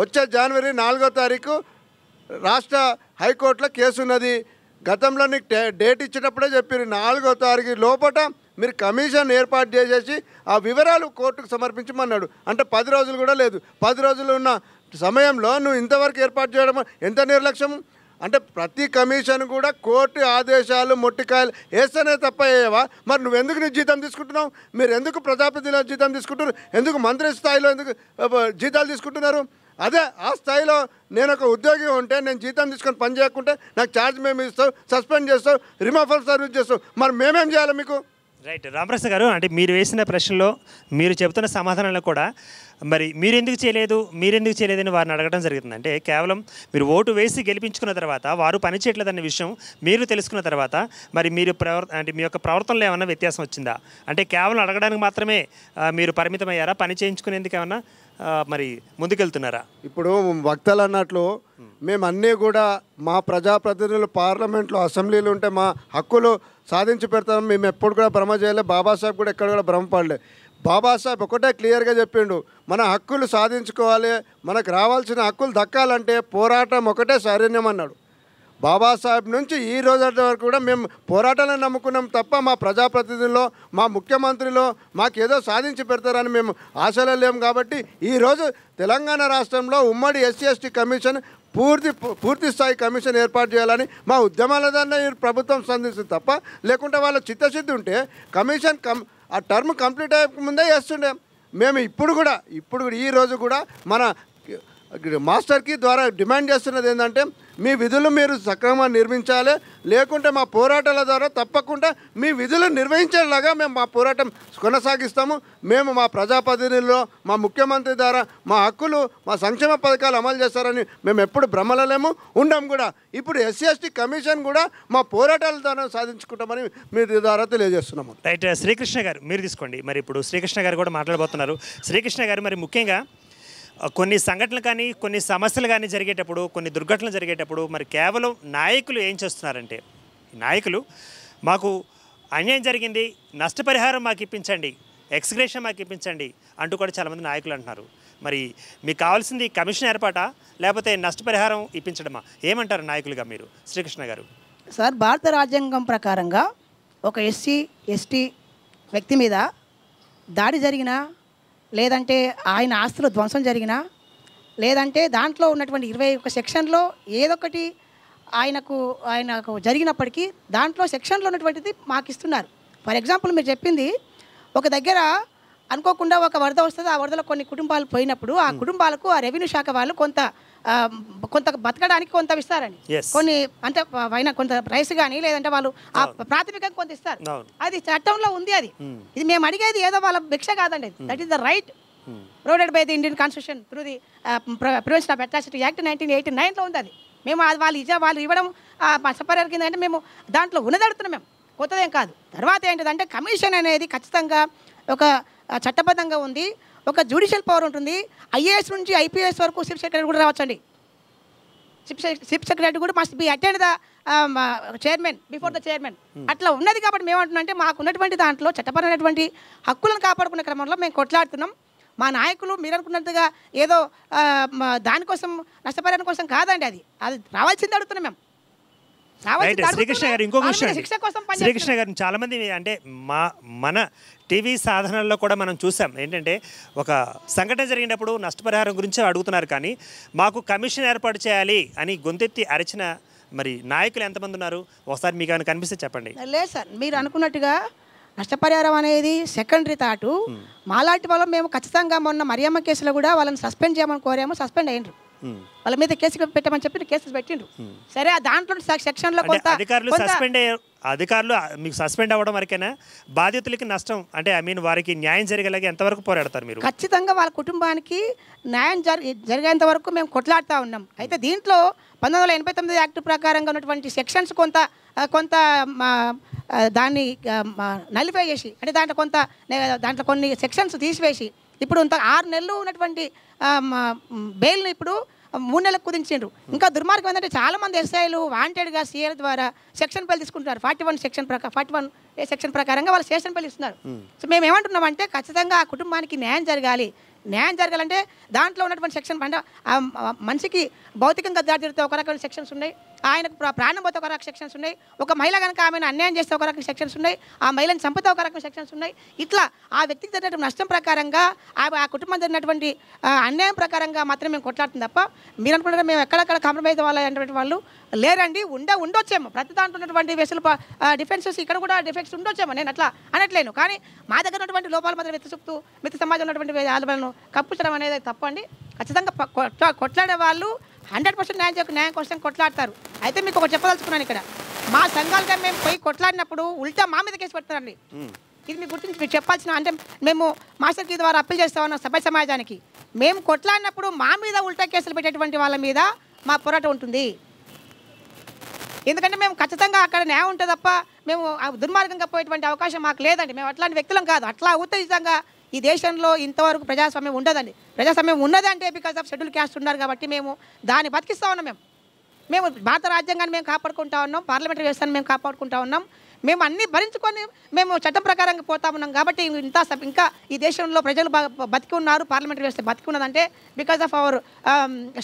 వచ్చే జనవరి నాలుగో తారీఖు రాష్ట్ర హైకోర్టులో కేసు ఉన్నది గతంలో నీకు డేట్ ఇచ్చేటప్పుడే చెప్పారు నాలుగో తారీఖు లోపల మీరు కమిషన్ ఏర్పాటు చేసేసి ఆ వివరాలు కోర్టుకు సమర్పించమన్నాడు అంటే పది రోజులు కూడా లేదు పది రోజులు ఉన్న సమయంలో నువ్వు ఇంతవరకు ఏర్పాటు చేయడం ఎంత నిర్లక్ష్యం అంటే ప్రతి కమిషన్ కూడా కోర్టు ఆదేశాలు మొట్టికాయలు వేస్తేనే తప్ప అయ్యేవా మరి నువ్వెందుకు నీ జీతం తీసుకుంటున్నావు మీరు ఎందుకు ప్రజాప్రతినిధుల జీతం తీసుకుంటున్నారు ఎందుకు మంత్రి స్థాయిలో ఎందుకు జీతాలు తీసుకుంటున్నారు అదే ఆ స్థాయిలో నేను ఒక ఉద్యోగి ఉంటే నేను జీతం తీసుకొని పని చేయకుంటే నాకు ఛార్జ్ మేము ఇస్తాం సస్పెండ్ చేస్తాం రిమాఫర్ సర్వీస్ చేస్తాం మరి మేమేం చేయాలి మీకు రైట్ రామప్రసాద్ గారు అంటే మీరు వేసిన ప్రశ్నలో మీరు చెబుతున్న సమాధానంలో కూడా మరి మీరు ఎందుకు చేయలేదు మీరెందుకు చేయలేదని వారిని అడగడం జరుగుతుంది అంటే కేవలం మీరు ఓటు వేసి గెలిపించుకున్న తర్వాత వారు పని చేయట్లేదన్న విషయం మీరు తెలుసుకున్న తర్వాత మరి మీరు ప్రవర్ అంటే మీ యొక్క ప్రవర్తనలో ఏమైనా వ్యత్యాసం వచ్చిందా అంటే కేవలం అడగడానికి మాత్రమే మీరు పరిమితమయ్యారా పని చేయించుకునేందుకు ఏమన్నా మరి ముందుకెళ్తున్నారా ఇప్పుడు వక్తలు అన్నట్లు మేము అన్నీ కూడా మా ప్రజాప్రతినిధులు పార్లమెంట్లో అసెంబ్లీలు ఉంటే మా హక్కులు సాధించి పెడతాం మేము ఎప్పుడు కూడా భ్రమ చేయలేదు బాబాసాహెబ్ కూడా ఎక్కడ కూడా భ్రమపడలే బాబాసాహెబ్ ఒకటే క్లియర్గా చెప్పిండు మన హక్కులు సాధించుకోవాలి మనకు రావాల్సిన హక్కులు దక్కాలంటే పోరాటం ఒకటే సరైన్యం అన్నాడు బాబాసాహెబ్ నుంచి ఈ రోజు వరకు కూడా మేము పోరాటాలను నమ్ముకున్నాం తప్ప మా ప్రజాప్రతినిధుల్లో మా ముఖ్యమంత్రిలో మాకేదో సాధించి పెడతారని మేము ఆశలో లేము కాబట్టి ఈరోజు తెలంగాణ రాష్ట్రంలో ఉమ్మడి ఎస్సీ ఎస్టీ కమిషన్ పూర్తి పూర్తి స్థాయి కమిషన్ ఏర్పాటు చేయాలని మా ఉద్యమాల దాన్ని ప్రభుత్వం స్పందిస్తుంది తప్ప లేకుంటే వాళ్ళ చిత్తశుద్ధి ఉంటే కమిషన్ కం ఆ టర్మ్ కంప్లీట్ అయ్యే ముందే వేస్తుండే మేము ఇప్పుడు కూడా ఇప్పుడు కూడా ఈ రోజు కూడా మన మాస్టర్కి ద్వారా డిమాండ్ చేస్తున్నది ఏంటంటే మీ విధులు మీరు సక్రమంగా నిర్మించాలి లేకుంటే మా పోరాటాల ద్వారా తప్పకుండా మీ విధులు నిర్వహించేలాగా మేము మా పోరాటం కొనసాగిస్తాము మేము మా ప్రజాప్రతినిధుల్లో మా ముఖ్యమంత్రి ద్వారా మా హక్కులు మా సంక్షేమ పథకాలు అమలు చేస్తారని మేము ఎప్పుడు భ్రమలలేము ఉండం కూడా ఇప్పుడు ఎస్సీ ఎస్టీ కమిషన్ కూడా మా పోరాటాల ద్వారా సాధించుకుంటామని మీ ద్వారా తెలియజేస్తున్నాము రైట్ శ్రీకృష్ణ గారు మీరు తీసుకోండి మరి ఇప్పుడు శ్రీకృష్ణ గారు కూడా మాట్లాడబోతున్నారు శ్రీకృష్ణ గారు మరి ముఖ్యంగా కొన్ని సంఘటనలు కానీ కొన్ని సమస్యలు కానీ జరిగేటప్పుడు కొన్ని దుర్ఘటనలు జరిగేటప్పుడు మరి కేవలం నాయకులు ఏం చేస్తున్నారంటే నాయకులు మాకు అన్యాయం జరిగింది నష్టపరిహారం మాకు ఇప్పించండి ఎక్స్గ్రేషన్ మాకు ఇప్పించండి అంటూ కూడా చాలామంది నాయకులు అంటున్నారు మరి మీకు కావాల్సింది కమిషన్ ఏర్పాట లేకపోతే నష్టపరిహారం ఇప్పించడమా ఏమంటారు నాయకులుగా మీరు శ్రీకృష్ణ గారు సార్ భారత రాజ్యాంగం ప్రకారంగా ఒక ఎస్సీ ఎస్టీ వ్యక్తి మీద దాడి జరిగిన లేదంటే ఆయన ఆస్తులు ధ్వంసం జరిగినా లేదంటే దాంట్లో ఉన్నటువంటి ఇరవై ఒక సెక్షన్లో ఏదొకటి ఆయనకు ఆయనకు జరిగినప్పటికీ దాంట్లో సెక్షన్లో ఉన్నటువంటిది మాకు ఇస్తున్నారు ఫర్ ఎగ్జాంపుల్ మీరు చెప్పింది ఒక దగ్గర అనుకోకుండా ఒక వరద వస్తుంది ఆ వరదలో కొన్ని కుటుంబాలు పోయినప్పుడు ఆ కుటుంబాలకు ఆ రెవెన్యూ శాఖ వాళ్ళు కొంత కొంత బతకడానికి కొంత ఇస్తారని కొన్ని అంటే పైన కొంత రైస్ కానీ లేదంటే వాళ్ళు ఆ ప్రాథమికంగా కొంత ఇస్తారు అది చట్టంలో ఉంది అది hmm. ఇది మేము అడిగేది ఏదో వాళ్ళ భిక్ష కాదండి that is the right provided by the Indian constitution through the provision of atrocity act nineteen eighty నైన్లో ఉంది అది మేము వాళ్ళు ఇచ్చే వాళ్ళు ఇవ్వడం సపర్యర్ కింద అంటే మేము దాంట్లో ఉన్నదడుతున్నాం మేము కొత్తదేం కాదు తర్వాత ఏంటిదంటే కమిషన్ అనేది ఖచ్చితంగా ఒక చట్టబద్ధంగా ఉంది ఒక జ్యుడిషియల్ పవర్ ఉంటుంది ఐఏఎస్ నుంచి ఐపీఎస్ వరకు చీఫ్ సెక్రటరీ కూడా రావచ్చండి చీఫ్ చీఫ్ సెక్రటరీ కూడా must be attend the chairman before the chairman అట్లా ఉన్నది కాబట్టి మేమంటున్నాం అంటే మాకు ఉన్నటువంటి దాంట్లో చట్టపరమైనటువంటి హక్కులను కాపాడుకునే క్రమంలో మేము కొట్లాడుతున్నాం మా నాయకులు మీరు అనుకున్నట్టుగా ఏదో దానికోసం నష్టపరిహారం కోసం కాదండి అది అది రావాల్సింది అడుగుతున్నాం మేము శ్రీకృష్ణ గారు ఇంకొక విషయం శ్రీకృష్ణ గారు చాలా మంది అంటే మా మన టీవీ సాధనల్లో కూడా మనం చూసాం ఏంటంటే ఒక సంఘటన జరిగినప్పుడు నష్టపరిహారం గురించి అడుగుతున్నారు కానీ మాకు కమిషన్ ఏర్పాటు చేయాలి అని గొంతెత్తి అరిచిన మరి నాయకులు ఎంతమంది ఉన్నారు ఒకసారి మీకు ఆయన కనిపిస్తే చెప్పండి లేదు సార్ మీరు అనుకున్నట్టుగా నష్టపరిహారం అనేది సెకండరీ థాటు మాలాంటి వాళ్ళం మేము ఖచ్చితంగా మొన్న మరియమ్మ కేసులో కూడా వాళ్ళని సస్పెండ్ చేయమని కోరాము సస్పెండ్ అయినరు వాళ్ళ మీద కేసు పెట్టమని చెప్పి కేసులు పెట్టిండ్రు సరే దాంట్లో సెక్షన్ లో కొంత అధికారులు అధికారులు మీకు సస్పెండ్ అవ్వడం వరకైనా బాధితులకి నష్టం అంటే ఐ మీన్ వారికి న్యాయం జరిగేలాగా ఎంతవరకు పోరాడతారు మీరు ఖచ్చితంగా వాళ్ళ కుటుంబానికి న్యాయం జరిగేంత వరకు మేము కొట్లాడుతూ ఉన్నాం అయితే దీంట్లో పంతొమ్మిది ఎనభై తొమ్మిది యాక్ట్ ప్రకారంగా ఉన్నటువంటి సెక్షన్స్ కొంత కొంత దాన్ని నలిపేసి అంటే దాంట్లో కొంత దాంట్లో కొన్ని సెక్షన్స్ తీసివేసి ఇప్పుడు ఆరు నెలలు ఉన్నటువంటి బెయిల్ని ఇప్పుడు మూడు నెలలకు కుదించిండ్రు ఇంకా దుర్మార్గం ఏంటంటే చాలామంది ఎస్ఐలు వాంటెడ్గా సీఎల్ ద్వారా సెక్షన్ పేలు తీసుకుంటున్నారు ఫార్టీ వన్ సెక్షన్ ప్రకారం ఫార్టీ వన్ సెక్షన్ ప్రకారంగా వాళ్ళు సెక్షన్ పేలు ఇస్తున్నారు సో మేము ఏమంటున్నామంటే ఖచ్చితంగా ఆ కుటుంబానికి న్యాయం జరగాలి న్యాయం జరగాలంటే దాంట్లో ఉన్నటువంటి సెక్షన్ పంట మనిషికి భౌతికంగా దాడితే ఒక రకమైన సెక్షన్స్ ఉన్నాయి ఆయనకు ప్రాణం పోతే ఒక రకం సెక్షన్స్ ఉన్నాయి ఒక మహిళ కనుక ఆమెను అన్యాయం చేస్తే ఒక రకం సెక్షన్స్ ఉన్నాయి ఆ మహిళని చంపితే ఒక రకం సెక్షన్స్ ఉన్నాయి ఇట్లా ఆ వ్యక్తికి జరిగినటువంటి నష్టం ప్రకారంగా ఆ కుటుంబం జరిగినటువంటి అన్యాయం ప్రకారంగా మాత్రమే మేము కొట్లాడుతుంది తప్ప మీరు అనుకుంటారు మేము ఎక్కడెక్కడ కాంప్రమైజ్ అవ్వాలి అనేటువంటి వాళ్ళు లేరండి ఉండే ఉండొచ్చేమో ప్రతి దాంట్లో ఉన్నటువంటి వెసులు డిఫెన్సెస్ ఇక్కడ కూడా డిఫెక్ట్స్ ఉండొచ్చేమో నేను అట్లా అనట్లేను కానీ మా దగ్గర ఉన్నటువంటి లోపాలు మాత్రం వెతచుపుతూ మిగతా సమాజంలో ఉన్నటువంటి ఆలోచనలను కప్పుచడం అనేది తప్పండి ఖచ్చితంగా కొట్లా కొట్లాడే వాళ్ళు హండ్రెడ్ పర్సెంట్ న్యాయం న్యాయం కోసం కొట్లాడతారు అయితే మీకు ఒక చెప్పదలుచుకున్నాను ఇక్కడ మా సంఘాలుగా మేము పోయి కొట్లాడినప్పుడు ఉల్టా మా మీద కేసు పెడతారండి ఇది మీ గుర్తించి మీరు చెప్పాల్సిన అంటే మేము మాస్టర్ కీ ద్వారా అప్పీల్ చేస్తా ఉన్నాం సభ్య సమాజానికి మేము కొట్లాడినప్పుడు మా మీద ఉల్టా కేసులు పెట్టేటువంటి వాళ్ళ మీద మా పోరాటం ఉంటుంది ఎందుకంటే మేము ఖచ్చితంగా అక్కడ న్యాయం ఉంటుంది తప్ప మేము దుర్మార్గంగా పోయేటువంటి అవకాశం మాకు లేదండి మేము అట్లాంటి వ్యక్తులం కాదు అట్లా ఉత్తేజితంగా ఈ దేశంలో ఇంతవరకు ప్రజాస్వామ్యం ఉండదండి ప్రజాస్వామ్యం ఉన్నదంటే బికాస్ ఆఫ్ షెడ్యూల్ క్యాస్ట్ ఉన్నారు కాబట్టి మేము దాన్ని బతికిస్తూ ఉన్నాం మేము మేము భారత రాజ్యాంగాన్ని మేము కాపాడుకుంటా ఉన్నాం పార్లమెంటరీ వ్యవస్థను మేము కాపాడుకుంటా ఉన్నాం మేము అన్నీ భరించుకొని మేము చట్టం ప్రకారంగా పోతా ఉన్నాం కాబట్టి ఇంత ఇంకా ఈ దేశంలో ప్రజలు బతికి ఉన్నారు పార్లమెంటరీ వ్యవస్థ బతికి ఉన్నదంటే బికాస్ ఆఫ్ అవర్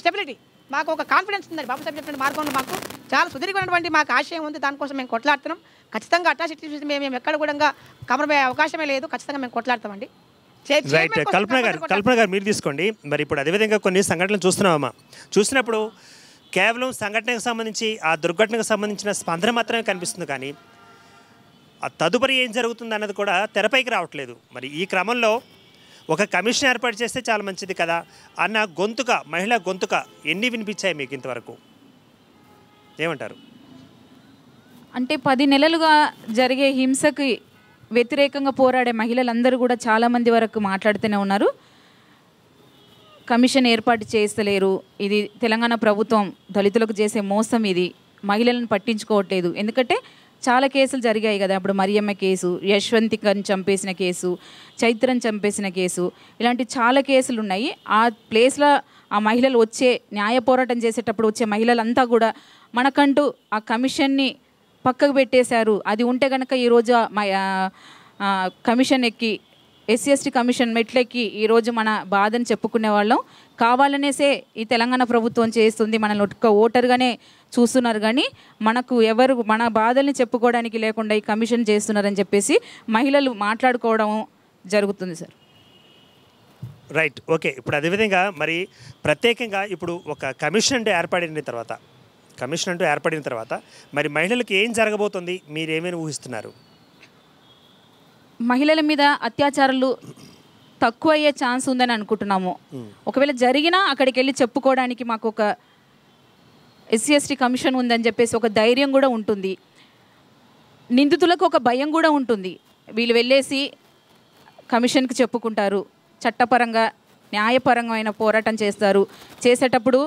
స్టెబిలిటీ మాకు ఒక కాన్ఫిడెన్స్ ఉందండి బాబు సాహెబ్ చెప్పిన మార్గంలో మాకు చాలా సుదీర్ఘమైనటువంటి మాకు ఆశయం ఉంది దానికోసం మేము కొట్లాడుతున్నాం ఖచ్చితంగా అటాసిటీ మేము ఎక్కడ కూడా కమరమయ్యే అవకాశమే లేదు ఖచ్చితంగా మేము కొట్లాడతామండి రైట్ కల్పన గారు కల్పన గారు మీరు తీసుకోండి మరి ఇప్పుడు అదేవిధంగా కొన్ని సంఘటనలు చూస్తున్నామమ్మా చూసినప్పుడు కేవలం సంఘటనకు సంబంధించి ఆ దుర్ఘటనకు సంబంధించిన స్పందన మాత్రమే కనిపిస్తుంది కానీ ఆ తదుపరి ఏం జరుగుతుంది అన్నది కూడా తెరపైకి రావట్లేదు మరి ఈ క్రమంలో ఒక కమిషన్ ఏర్పాటు చేస్తే చాలా మంచిది కదా అన్న గొంతుక మహిళా గొంతుక ఎన్ని వినిపించాయి మీకు ఇంతవరకు ఏమంటారు అంటే పది నెలలుగా జరిగే హింసకి వ్యతిరేకంగా పోరాడే మహిళలందరూ కూడా చాలామంది వరకు మాట్లాడుతూనే ఉన్నారు కమిషన్ ఏర్పాటు చేస్తలేరు ఇది తెలంగాణ ప్రభుత్వం దళితులకు చేసే మోసం ఇది మహిళలను పట్టించుకోవట్లేదు ఎందుకంటే చాలా కేసులు జరిగాయి కదా అప్పుడు మరియమ్మ కేసు యశ్వంతికని చంపేసిన కేసు చైత్రని చంపేసిన కేసు ఇలాంటి చాలా కేసులు ఉన్నాయి ఆ ప్లేస్లో ఆ మహిళలు వచ్చే న్యాయ పోరాటం చేసేటప్పుడు వచ్చే మహిళలంతా కూడా మనకంటూ ఆ కమిషన్ని పక్కకు పెట్టేశారు అది ఉంటే కనుక ఈరోజు మా కమిషన్ ఎక్కి ఎస్సీ ఎస్టీ కమిషన్ మెట్లెక్కి ఈరోజు మన బాధను చెప్పుకునే వాళ్ళం కావాలనేసే ఈ తెలంగాణ ప్రభుత్వం చేస్తుంది మనల్ని ఒక్క ఓటర్గానే చూస్తున్నారు కానీ మనకు ఎవరు మన బాధల్ని చెప్పుకోవడానికి లేకుండా ఈ కమిషన్ చేస్తున్నారని చెప్పేసి మహిళలు మాట్లాడుకోవడం జరుగుతుంది సార్ రైట్ ఓకే ఇప్పుడు అదేవిధంగా మరి ప్రత్యేకంగా ఇప్పుడు ఒక కమిషన్ ఏర్పడిన తర్వాత కమిషన్ అంటూ ఏర్పడిన తర్వాత మరి మహిళలకు ఏం జరగబోతుంది మీరేమైనా ఊహిస్తున్నారు మహిళల మీద అత్యాచారాలు తక్కువ అయ్యే ఛాన్స్ ఉందని అనుకుంటున్నాము ఒకవేళ జరిగినా అక్కడికి వెళ్ళి చెప్పుకోవడానికి మాకు ఒక ఎస్సీ ఎస్టీ కమిషన్ ఉందని చెప్పేసి ఒక ధైర్యం కూడా ఉంటుంది నిందితులకు ఒక భయం కూడా ఉంటుంది వీళ్ళు వెళ్ళేసి కమిషన్కి చెప్పుకుంటారు చట్టపరంగా న్యాయపరంగా పోరాటం చేస్తారు చేసేటప్పుడు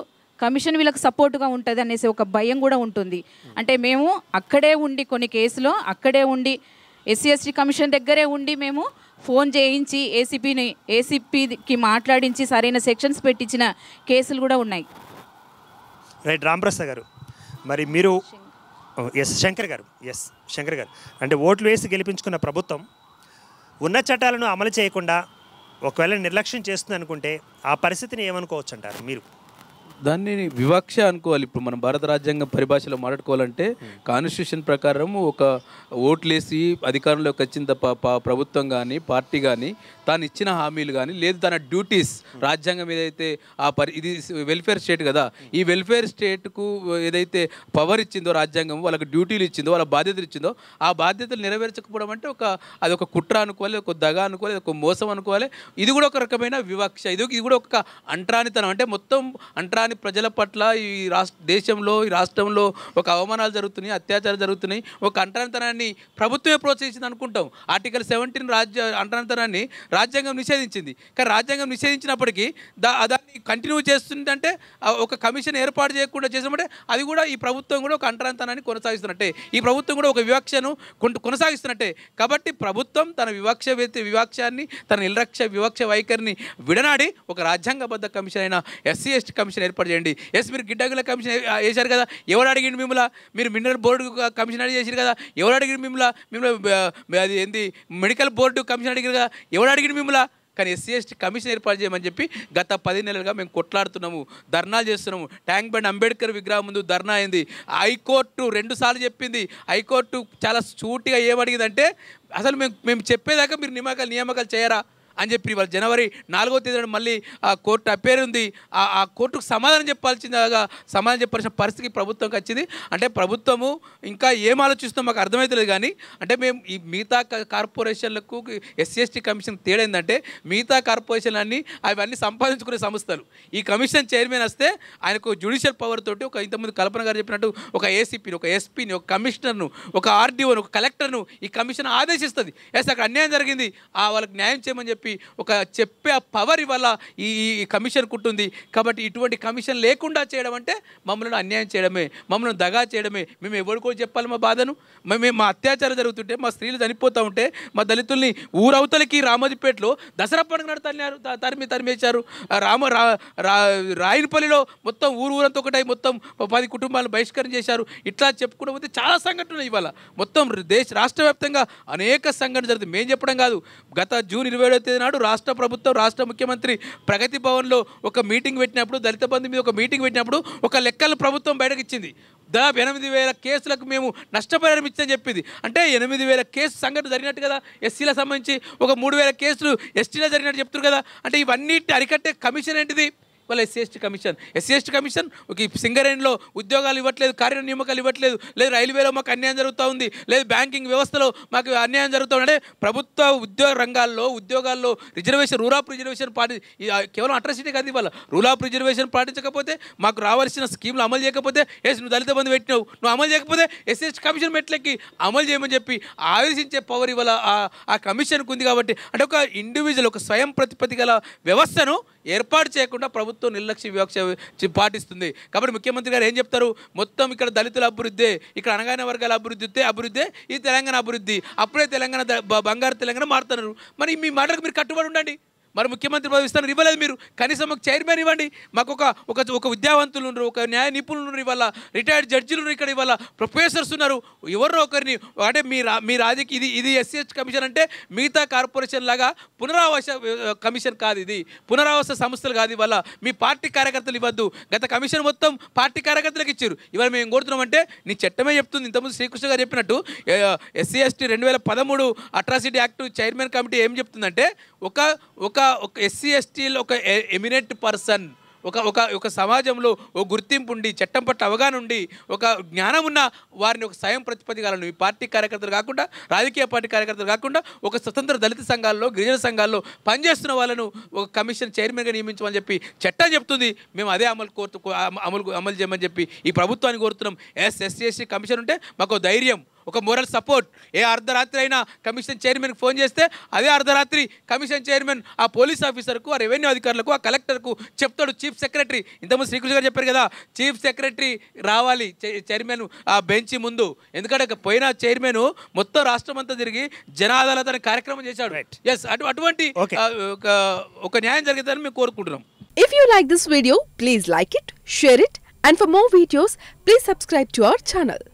కమిషన్ వీళ్ళకి సపోర్ట్గా ఉంటుంది అనేసి ఒక భయం కూడా ఉంటుంది అంటే మేము అక్కడే ఉండి కొన్ని కేసులో అక్కడే ఉండి ఎస్సీ ఎస్టీ కమిషన్ దగ్గరే ఉండి మేము ఫోన్ చేయించి ఏసీపీని ఏసీపీకి మాట్లాడించి సరైన సెక్షన్స్ పెట్టించిన కేసులు కూడా ఉన్నాయి రైట్ రామప్రసాద్ గారు మరి మీరు ఎస్ శంకర్ గారు ఎస్ శంకర్ గారు అంటే ఓట్లు వేసి గెలిపించుకున్న ప్రభుత్వం ఉన్న చట్టాలను అమలు చేయకుండా ఒకవేళ నిర్లక్ష్యం చేస్తుంది అనుకుంటే ఆ పరిస్థితిని ఏమనుకోవచ్చు అంటారు మీరు దాన్ని వివక్ష అనుకోవాలి ఇప్పుడు మనం భారత రాజ్యాంగం పరిభాషలో మాట్లాడుకోవాలంటే hmm. కాన్స్టిట్యూషన్ ప్రకారం ఒక ఓట్లేసి అధికారంలోకి వచ్చిన తప్ప ప్రభుత్వం కానీ పార్టీ కానీ తాను ఇచ్చిన హామీలు కానీ లేదు తన డ్యూటీస్ రాజ్యాంగం ఏదైతే ఆ పరి ఇది వెల్ఫేర్ స్టేట్ కదా hmm. ఈ వెల్ఫేర్ స్టేట్కు ఏదైతే పవర్ ఇచ్చిందో రాజ్యాంగం వాళ్ళకి డ్యూటీలు ఇచ్చిందో వాళ్ళ బాధ్యతలు ఇచ్చిందో ఆ బాధ్యతలు నెరవేర్చకపోవడం అంటే ఒక అది ఒక కుట్ర అనుకోవాలి ఒక దగ అనుకోవాలి ఒక మోసం అనుకోవాలి ఇది కూడా ఒక రకమైన వివక్ష ఇది ఇది కూడా ఒక అంట్రానితనం అంటే మొత్తం అంట్రాని కానీ ప్రజల పట్ల ఈ రాష్ట్ర దేశంలో ఈ రాష్ట్రంలో ఒక అవమానాలు జరుగుతున్నాయి అత్యాచారాలు జరుగుతున్నాయి ఒక అంటరాంతరాన్ని ప్రభుత్వమే ప్రోత్సహించింది అనుకుంటాం ఆర్టికల్ సెవెంటీన్ రాజ్య అంటరాంతరాన్ని రాజ్యాంగం నిషేధించింది కానీ రాజ్యాంగం నిషేధించినప్పటికీ దా దాన్ని కంటిన్యూ చేస్తుందంటే ఒక కమిషన్ ఏర్పాటు చేయకుండా చేసినప్పుడే అది కూడా ఈ ప్రభుత్వం కూడా ఒక అంటరాంతరాన్ని కొనసాగిస్తున్నట్టే ఈ ప్రభుత్వం కూడా ఒక వివక్షను కొనసాగిస్తున్నట్టే కాబట్టి ప్రభుత్వం తన వివక్ష వివక్షాన్ని తన నిర్లక్ష్య వివక్ష వైఖరిని విడనాడి ఒక రాజ్యాంగబద్ధ కమిషన్ అయిన ఎస్సీ ఎస్టీ కమిషన్ ఏర్పాటు ఏర్పాటు చేయండి ఎస్ మీరు గిడ్డంగుల కమిషన్ వేశారు కదా ఎవరు అడిగిన మిమ్మల్ని మీరు మినరల్ బోర్డు కమిషన్ అడిగి చేశారు కదా ఎవరు అడిగిన మిమ్మల్ని మిమ్మల్ని అది ఏంది మెడికల్ బోర్డు కమిషన్ అడిగారు కదా ఎవరు అడిగిన మిమ్మల్ని కానీ ఎస్సీ ఎస్టీ కమిషన్ ఏర్పాటు చేయమని చెప్పి గత పది నెలలుగా మేము కొట్లాడుతున్నాము ధర్నాలు చేస్తున్నాము ట్యాంక్ బండ్ అంబేద్కర్ విగ్రహం ముందు ధర్నా అయింది హైకోర్టు రెండుసార్లు చెప్పింది హైకోర్టు చాలా సూటిగా ఏమడిగిందంటే అసలు మేము మేము చెప్పేదాకా మీరు నియామకాలు నియామకాలు చేయరా అని చెప్పి ఇవాళ జనవరి నాలుగో తేదీన మళ్ళీ ఆ కోర్టు అపేర్ ఉంది ఆ కోర్టుకు సమాధానం చెప్పాల్సిందిగా సమాధానం చెప్పాల్సిన పరిస్థితికి ప్రభుత్వంకి వచ్చింది అంటే ప్రభుత్వము ఇంకా ఏం ఆలోచిస్తుందో మాకు అర్థమవుతలేదు కానీ అంటే మేము ఈ మిగతా కార్పొరేషన్లకు ఎస్సీ ఎస్టీ కమిషన్ తేడా ఏంటంటే మిగతా కార్పొరేషన్ అన్ని అవన్నీ సంపాదించుకునే సంస్థలు ఈ కమిషన్ చైర్మన్ వస్తే ఆయనకు జ్యుడిషియల్ పవర్ తోటి ఒక ఇంతకుముందు కల్పన గారు చెప్పినట్టు ఒక ఏసీపీని ఒక ఎస్పీని ఒక కమిషనర్ను ఒక ఆర్డీఓను ఒక కలెక్టర్ను ఈ కమిషన్ ఆదేశిస్తుంది ఎస్ అక్కడ అన్యాయం జరిగింది ఆ వాళ్ళకి న్యాయం చేయమని చెప్పి చెప్పి ఒక చెప్పే పవర్ ఇవాళ ఈ కమిషన్కు ఉంటుంది కాబట్టి ఇటువంటి కమిషన్ లేకుండా చేయడం అంటే మమ్మల్ని అన్యాయం చేయడమే మమ్మల్ని దగా చేయడమే మేము ఎవరికో చెప్పాలి మా బాధను మేము మా అత్యాచారం జరుగుతుంటే మా స్త్రీలు చనిపోతూ ఉంటే మా దళితుల్ని ఊరవతలకి రామదిపేటలో దసరా పండుగ నాడు తరిమి తరిమేశారు రామ రాయనపల్లిలో మొత్తం ఊరు ఊరంతా ఒకటై మొత్తం పది కుటుంబాలు బహిష్కరణ చేశారు ఇట్లా చెప్పుకుంటూ పోతే చాలా సంఘటనలు ఇవాళ మొత్తం దేశ రాష్ట్ర వ్యాప్తంగా అనేక సంఘటనలు జరుగుతుంది మేము చెప్పడం కాదు గత జూన్ ఇరవై ఏడో తేదీ నాడు రాష్ట్ర ప్రభుత్వం రాష్ట్ర ముఖ్యమంత్రి ప్రగతి భవన్లో ఒక మీటింగ్ పెట్టినప్పుడు దళిత బంధు మీద ఒక మీటింగ్ పెట్టినప్పుడు ఒక లెక్కలు ప్రభుత్వం బయటకు ఇచ్చింది దాదాపు ఎనిమిది వేల కేసులకు మేము నష్టపరిహారం ఇచ్చిందని చెప్పింది అంటే ఎనిమిది వేల కేసు సంఘటన జరిగినట్టు కదా ఎస్సీలకు సంబంధించి ఒక మూడు వేల కేసులు ఎస్టీలో జరిగినట్టు చెప్తున్నారు కదా అంటే ఇవన్నీ అరికట్టే కమిషన్ ఏంటిది వాళ్ళు SC ST commission SC ST commission సింగరేణిలో ఉద్యోగాలు ఇవ్వట్లేదు కార్య నియామకాలు ఇవ్వట్లేదు లేదు రైల్వేలో మాకు అన్యాయం జరుగుతూ ఉంది లేదు బ్యాంకింగ్ వ్యవస్థలో మాకు అన్యాయం జరుగుతూ అంటే ప్రభుత్వ ఉద్యోగ రంగాల్లో ఉద్యోగాల్లో రిజర్వేషన్ రూల్ ఆఫ్ రిజర్వేషన్ పాటి కేవలం అట్రాసిటీ కాదు ఇవాళ రూల్ ఆఫ్ రిజర్వేషన్ పాటించకపోతే మాకు రావాల్సిన స్కీమ్లు అమలు చేయకపోతే ఏ నువ్వు దళిత బంధు పెట్టినావు నువ్వు అమలు చేయకపోతే ఎస్సీ ఎస్టీ కమిషన్ మెట్లెక్కి అమలు చేయమని చెప్పి ఆవేశించే పవర్ ఇవాళ ఆ కమిషన్కు ఉంది కాబట్టి అంటే ఒక ఇండివిజువల్ ఒక స్వయం ప్రతిపత్తి గల వ్యవస్థను ఏర్పాటు చేయకుండా ప్రభుత్వం ప్రభుత్వం నిర్లక్ష్య వివక్ష పాటిస్తుంది కాబట్టి ముఖ్యమంత్రి గారు ఏం చెప్తారు మొత్తం ఇక్కడ దళితుల అభివృద్ధి ఇక్కడ అనగానే వర్గాల అభివృద్ధి అభివృద్ధి ఈ తెలంగాణ అభివృద్ధి అప్పుడే తెలంగాణ బంగారు తెలంగాణ మారుతున్నారు మరి మీ మాటలకు మీరు కట్టుబడి ఉండండి మరి ముఖ్యమంత్రి పదవి ఇస్తాను ఇవ్వలేదు మీరు కనీసం మాకు చైర్మన్ ఇవ్వండి మాకు ఒక ఒక ఒక విద్యావంతులు ఉన్నారు ఒక న్యాయ నిపుణులు ఉన్నారు ఇవాళ రిటైర్డ్ జడ్జిలు ఉన్నారు ఇక్కడ ఇవాళ ప్రొఫెసర్స్ ఉన్నారు ఎవరో ఒకరిని అంటే మీ రా మీ రాజకీయ ఇది ఇది ఎస్సీహెచ్ కమిషన్ అంటే మిగతా కార్పొరేషన్ లాగా పునరావాస కమిషన్ కాదు ఇది పునరావాస సంస్థలు కాదు ఇవాళ మీ పార్టీ కార్యకర్తలు ఇవ్వద్దు గత కమిషన్ మొత్తం పార్టీ కార్యకర్తలకు ఇచ్చారు ఇవాళ మేము అంటే నీ చట్టమే చెప్తుంది ఇంతకుముందు శ్రీకృష్ణ గారు చెప్పినట్టు ఎస్సీ ఎస్టీ రెండు వేల పదమూడు అట్రాసిటీ యాక్ట్ చైర్మన్ కమిటీ ఏం చెప్తుందంటే ఒక ఒక ఒక ఎస్సీ ఎస్టీలో ఒక ఎమినెంట్ పర్సన్ ఒక ఒక ఒక సమాజంలో ఒక గుర్తింపు ఉండి చట్టం పట్ల అవగాహన ఉండి ఒక జ్ఞానం ఉన్న వారిని ఒక స్వయం ప్రతిపదిగలను ఈ పార్టీ కార్యకర్తలు కాకుండా రాజకీయ పార్టీ కార్యకర్తలు కాకుండా ఒక స్వతంత్ర దళిత సంఘాల్లో గిరిజన సంఘాల్లో పనిచేస్తున్న వాళ్ళను ఒక కమిషన్ చైర్మన్గా నియమించమని చెప్పి చట్టం చెప్తుంది మేము అదే అమలు కోరుతూ అమలు అమలు చేయమని చెప్పి ఈ ప్రభుత్వాన్ని కోరుతున్నాం ఎస్ ఎస్సీ కమిషన్ ఉంటే మాకు ధైర్యం ఒక మోరల్ సపోర్ట్ ఏ అర్ధరాత్రి అయినా కమిషన్ చైర్మన్కి ఫోన్ చేస్తే అదే అర్ధరాత్రి కమిషన్ చైర్మన్ ఆ పోలీస్ ఆఫీసర్కు ఆ రెవెన్యూ అధికారులకు ఆ కలెక్టర్కు చెప్తాడు చీఫ్ సెక్రటరీ ఇంతకుముందు శ్రీకృష్ణ గారు చెప్పారు కదా చీఫ్ సెక్రటరీ రావాలి చైర్మన్ ఆ బెంచ్ ముందు ఎందుకంటే పోయిన చైర్మన్ మొత్తం రాష్ట్రం అంతా తిరిగి జనాదాలత కార్యక్రమం చేశాడు ఎస్ అటు అటువంటి ఒక న్యాయం జరిగిందని మేము కోరుకుంటున్నాం if you like this video please like it share it and for more videos please subscribe to our channel